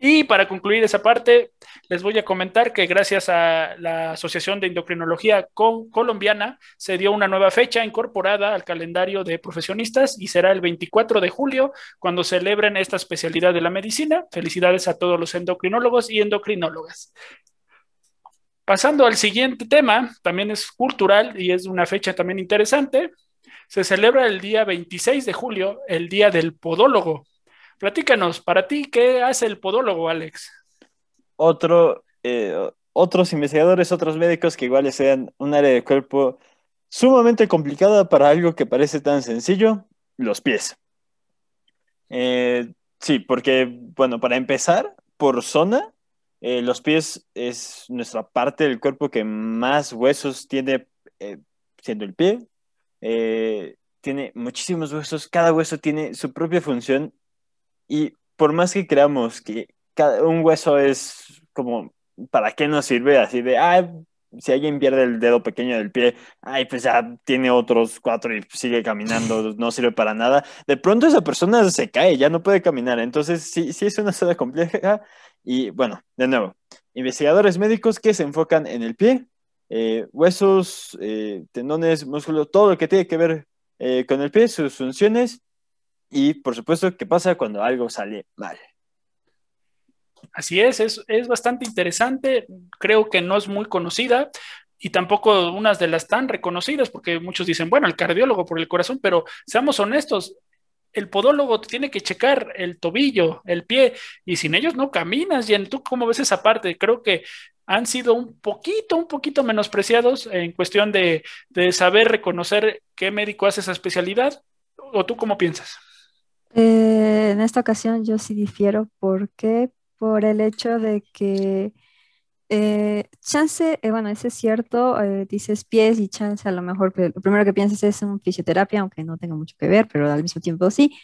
Y para concluir esa parte, les voy a comentar que gracias a la Asociación de Endocrinología Colombiana se dio una nueva fecha incorporada al calendario de profesionistas y será el 24 de julio cuando celebren esta especialidad de la medicina. Felicidades a todos los endocrinólogos y endocrinólogas. Pasando al siguiente tema, también es cultural y es una fecha también interesante. Se celebra el día 26 de julio, el Día del Podólogo Platícanos, para ti, ¿qué hace el podólogo, Alex?
Otro, eh, otros investigadores, otros médicos que igual sean un área de cuerpo sumamente complicada para algo que parece tan sencillo, los pies. Eh, sí, porque, bueno, para empezar, por zona, eh, los pies es nuestra parte del cuerpo que más huesos tiene, siendo el pie. tiene muchísimos huesos, cada hueso tiene su propia función y por más que creamos que cada, un hueso es como, ¿para qué nos sirve? Así de, ah, si alguien pierde el dedo pequeño del pie, ay, pues ya tiene otros cuatro y sigue caminando, no sirve para nada. De pronto esa persona se cae, ya no puede caminar. Entonces, sí, sí es una zona compleja. Y bueno, de nuevo, investigadores médicos que se enfocan en el pie, eh, huesos, eh, tendones, músculos, todo lo que tiene que ver eh, con el pie, sus funciones y por supuesto, ¿qué
pasa cuando algo sale mal? Así es, es, bastante interesante, creo que no es muy conocida, y tampoco unas de las tan reconocidas, porque muchos dicen, bueno, el cardiólogo por el corazón, pero seamos honestos, el podólogo tiene que checar el tobillo, el pie, y sin ellos no caminas. Y en tú, ¿cómo ves esa parte? Creo que han sido un poquito, un poquito menospreciados en cuestión de, de saber reconocer qué médico hace esa especialidad, o tú cómo piensas.
Eh, en esta ocasión yo sí difiero. ¿Por qué? Por el hecho de que eh, chance, eh, bueno, ese es cierto, dices pies y chance, a lo mejor lo primero que piensas es en fisioterapia, aunque no tenga mucho que ver, pero al mismo tiempo sí.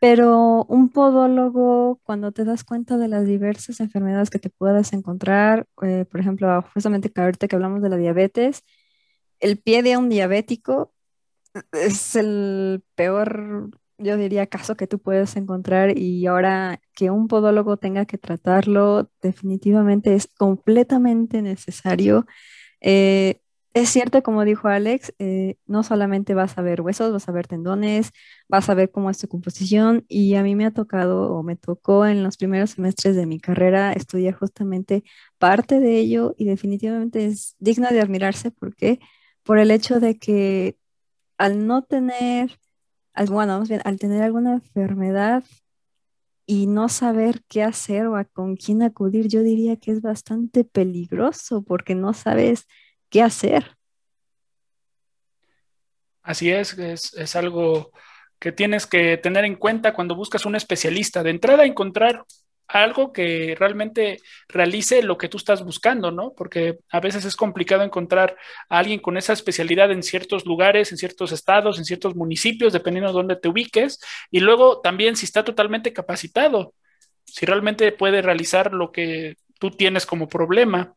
Pero un podólogo, cuando te das cuenta de las diversas enfermedades que te puedas encontrar, por ejemplo, ah, justamente ahorita que hablamos de la diabetes, el pie de un diabético es el peor yo diría, caso que tú puedes encontrar y ahora que un podólogo tenga que tratarlo, definitivamente es completamente necesario. Eh, es cierto, como dijo Alex, eh, no solamente vas a ver huesos, vas a ver tendones, vas a ver cómo es tu composición y a mí me ha tocado o me tocó en los primeros semestres de mi carrera estudiar justamente parte de ello y definitivamente es digna de admirarse porque por el hecho de que al no tener bueno, bien, al tener alguna enfermedad y no saber qué hacer o a con quién acudir, yo diría que es bastante peligroso porque no sabes qué hacer.
Así es, es, es algo que tienes que tener en cuenta cuando buscas un especialista. De entrada, encontrar algo que realmente realice lo que tú estás buscando, ¿no? Porque a veces es complicado encontrar a alguien con esa especialidad en ciertos lugares, en ciertos estados, en ciertos municipios, dependiendo de dónde te ubiques, y luego también si está totalmente capacitado, si realmente puede realizar lo que tú tienes como problema.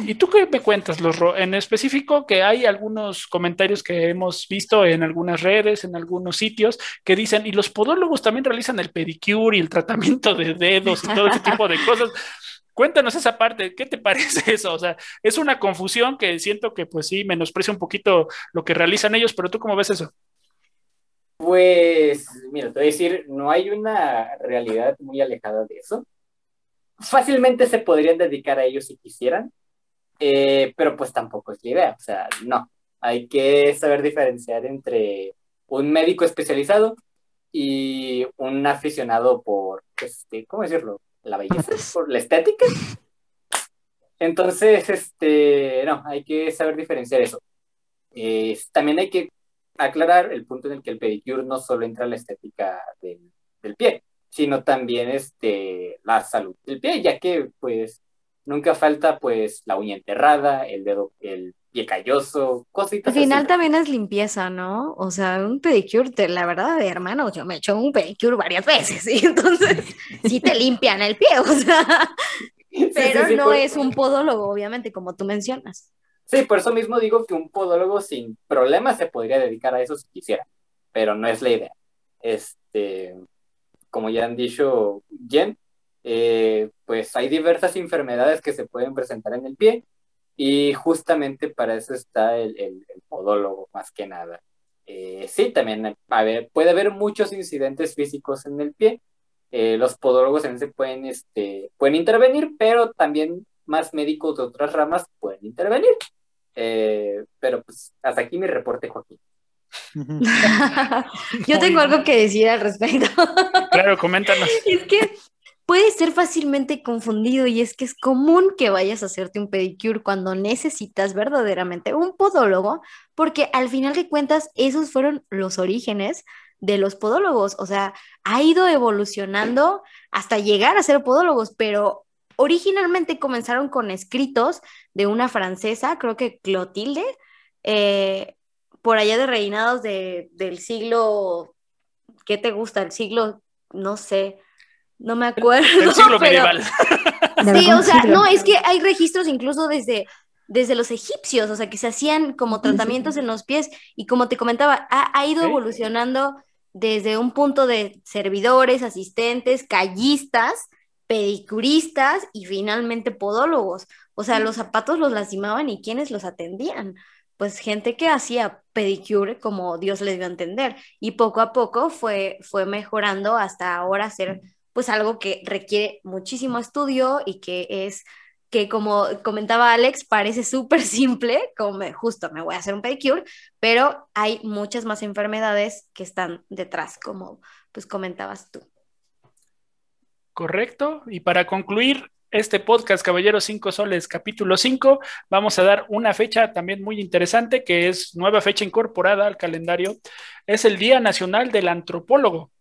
¿Y tú qué me cuentas, los en específico que hay algunos comentarios que hemos visto en algunas redes, en algunos sitios, que dicen, y los podólogos también realizan el pedicure y el tratamiento de dedos y todo ese tipo de cosas. Cuéntanos esa parte, ¿qué te parece eso? O sea, es una confusión que siento que pues sí menosprecia un poquito lo que realizan ellos, pero tú cómo ves eso?
Pues, mira, te voy a decir, no hay una realidad muy alejada de eso. Fácilmente se podrían dedicar a ellos si quisieran, eh, pero pues tampoco es la idea, o sea, no. Hay que saber diferenciar entre un médico especializado y un aficionado por, pues, este, ¿cómo decirlo? La belleza, pues, por la estética. Entonces, este, no, hay que saber diferenciar eso. Eh, también hay que aclarar el punto en el que el pedicure no solo entra en la estética del, del, pie, sino también este, la salud del pie, ya que pues nunca falta pues la uña enterrada, el dedo, el pie calloso, cositas. Al final
también es
limpieza, ¿no? O sea, un pedicure, la verdad, hermano, yo me he hecho un pedicure varias veces y entonces sí te limpian el pie, o sea,
pero no es
un podólogo, obviamente, como tú mencionas.
Sí, por eso mismo digo que un podólogo sin problemas se podría dedicar a eso si quisiera, pero no es la idea. Este, como ya han dicho, Jen, eh, pues hay diversas enfermedades que se pueden presentar en el pie y justamente para eso está el, podólogo, más que nada. Eh, sí, también a ver, puede haber muchos incidentes físicos en el pie. Eh, los podólogos en ese pueden, este, pueden intervenir, pero también más médicos de otras ramas pueden intervenir. pero pues hasta aquí mi reporte, Joaquín.
Yo tengo algo que decir al respecto.
Claro, coméntanos. Es que
puede ser fácilmente confundido y es que es común que vayas a hacerte un pedicure cuando necesitas verdaderamente un podólogo, porque al final de cuentas esos fueron los orígenes de los podólogos, o sea, ha ido evolucionando hasta llegar a ser podólogos, pero originalmente comenzaron con escritos de una francesa, creo que Clotilde, eh, por allá de reinados del siglo, ¿qué te gusta? El siglo, no sé, no me acuerdo.
Sí, o sea, no, es
que hay registros incluso desde, desde los egipcios, o sea, que se hacían como tratamientos en los pies y como te comentaba, ha, ido evolucionando desde un punto de servidores, asistentes, callistas, pedicuristas y finalmente podólogos. O sea, los zapatos los lastimaban y quienes los atendían pues gente que hacía pedicure como Dios les dio a entender y poco a poco fue, fue mejorando hasta ahora ser pues algo que requiere muchísimo estudio y que es que como comentaba Alex, parece súper simple, como justo me voy a hacer un pedicure, pero hay muchas más enfermedades que están detrás, como pues comentabas tú.
Correcto, y para concluir este podcast, Caballero 5 Soles, capítulo 5, vamos a dar una fecha también muy interesante, que es nueva fecha incorporada al calendario, es el Día Nacional del Antropólogo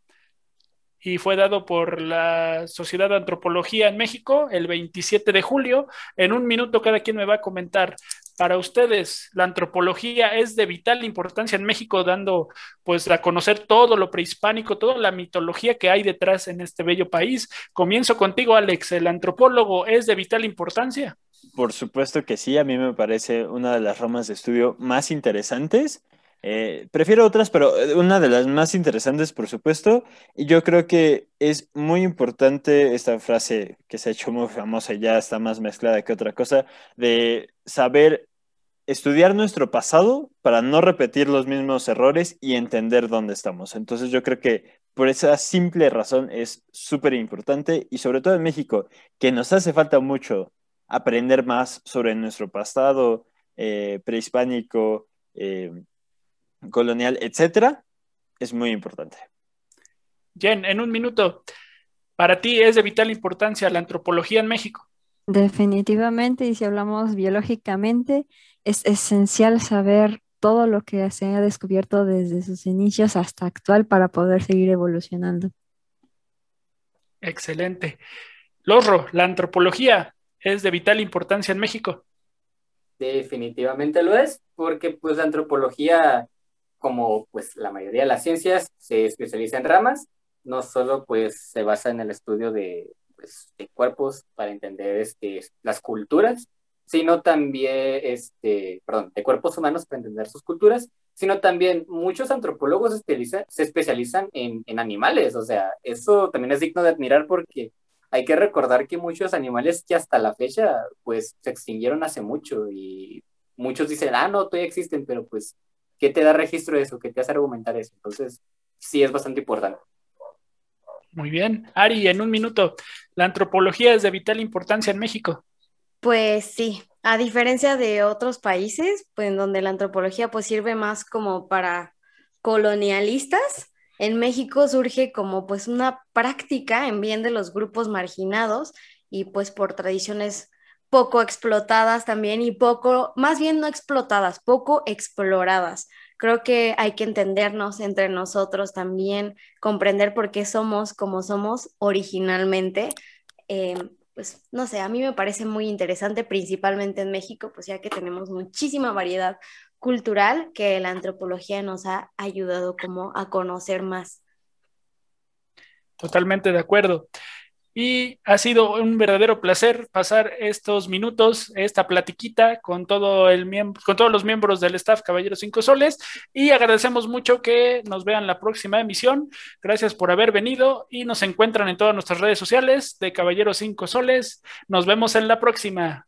y fue dado por la Sociedad de Antropología en México el 27 de julio. En un minuto cada quien me va a comentar. Para ustedes, la antropología es de vital importancia en México, dando pues a conocer todo lo prehispánico, toda la mitología que hay detrás en este bello país. Comienzo contigo, Alex. ¿El antropólogo es de vital importancia?
Por supuesto que sí, a mí me parece una de las ramas de estudio más interesantes eh, prefiero otras, pero eh, una de las más interesantes, por supuesto, y yo creo que es muy importante esta frase que se ha hecho muy famosa y ya está más mezclada que otra cosa, de saber estudiar nuestro pasado para no repetir los mismos errores y entender dónde estamos. Entonces yo creo que por esa simple razón es súper importante y sobre todo en México, que nos hace falta mucho aprender más sobre nuestro pasado eh, prehispánico. Eh,
colonial, etcétera, es muy importante. Jen, en un minuto, para ti es de vital importancia la antropología en México.
Definitivamente, y si hablamos biológicamente, es esencial saber todo lo que se ha descubierto desde sus inicios hasta actual para poder seguir evolucionando.
Excelente. Lorro, ¿la antropología es de vital importancia en México?
Definitivamente lo es, porque pues la antropología como pues la mayoría de las ciencias, se especializa en ramas, no solo pues se basa en el estudio de, pues, cuerpos para entender este, las culturas, sino también, este, perdón, de cuerpos humanos para entender sus culturas, sino también muchos antropólogos se especializan en, en animales, o sea, eso también es digno de admirar porque hay que recordar que muchos animales que hasta la fecha pues se extinguieron hace mucho y muchos dicen, ah, no, todavía existen, pero pues ¿Qué te da registro de eso? que te hace argumentar eso? Entonces, sí es bastante importante.
Muy bien. Ari, en un minuto, ¿la antropología es de vital importancia en México? Pues
sí, a diferencia de otros países, pues, en donde la antropología pues sirve más como para colonialistas, en México surge como pues una práctica en bien de los grupos marginados y pues por tradiciones poco explotadas también y poco, más bien no explotadas, poco exploradas. Creo que hay que entendernos entre nosotros también, comprender por qué somos como somos originalmente. Eh, pues no sé, a mí me parece muy interesante, principalmente en México, pues ya que tenemos muchísima variedad cultural que la antropología nos ha ayudado como a conocer más.
Totalmente de acuerdo. Y ha sido un verdadero placer pasar estos minutos, esta platiquita con, todo el con todos los miembros del staff Caballeros Cinco Soles. Y agradecemos mucho que nos vean la próxima emisión. Gracias por haber venido y nos encuentran en todas nuestras redes sociales de Caballeros Cinco Soles. Nos vemos en la próxima.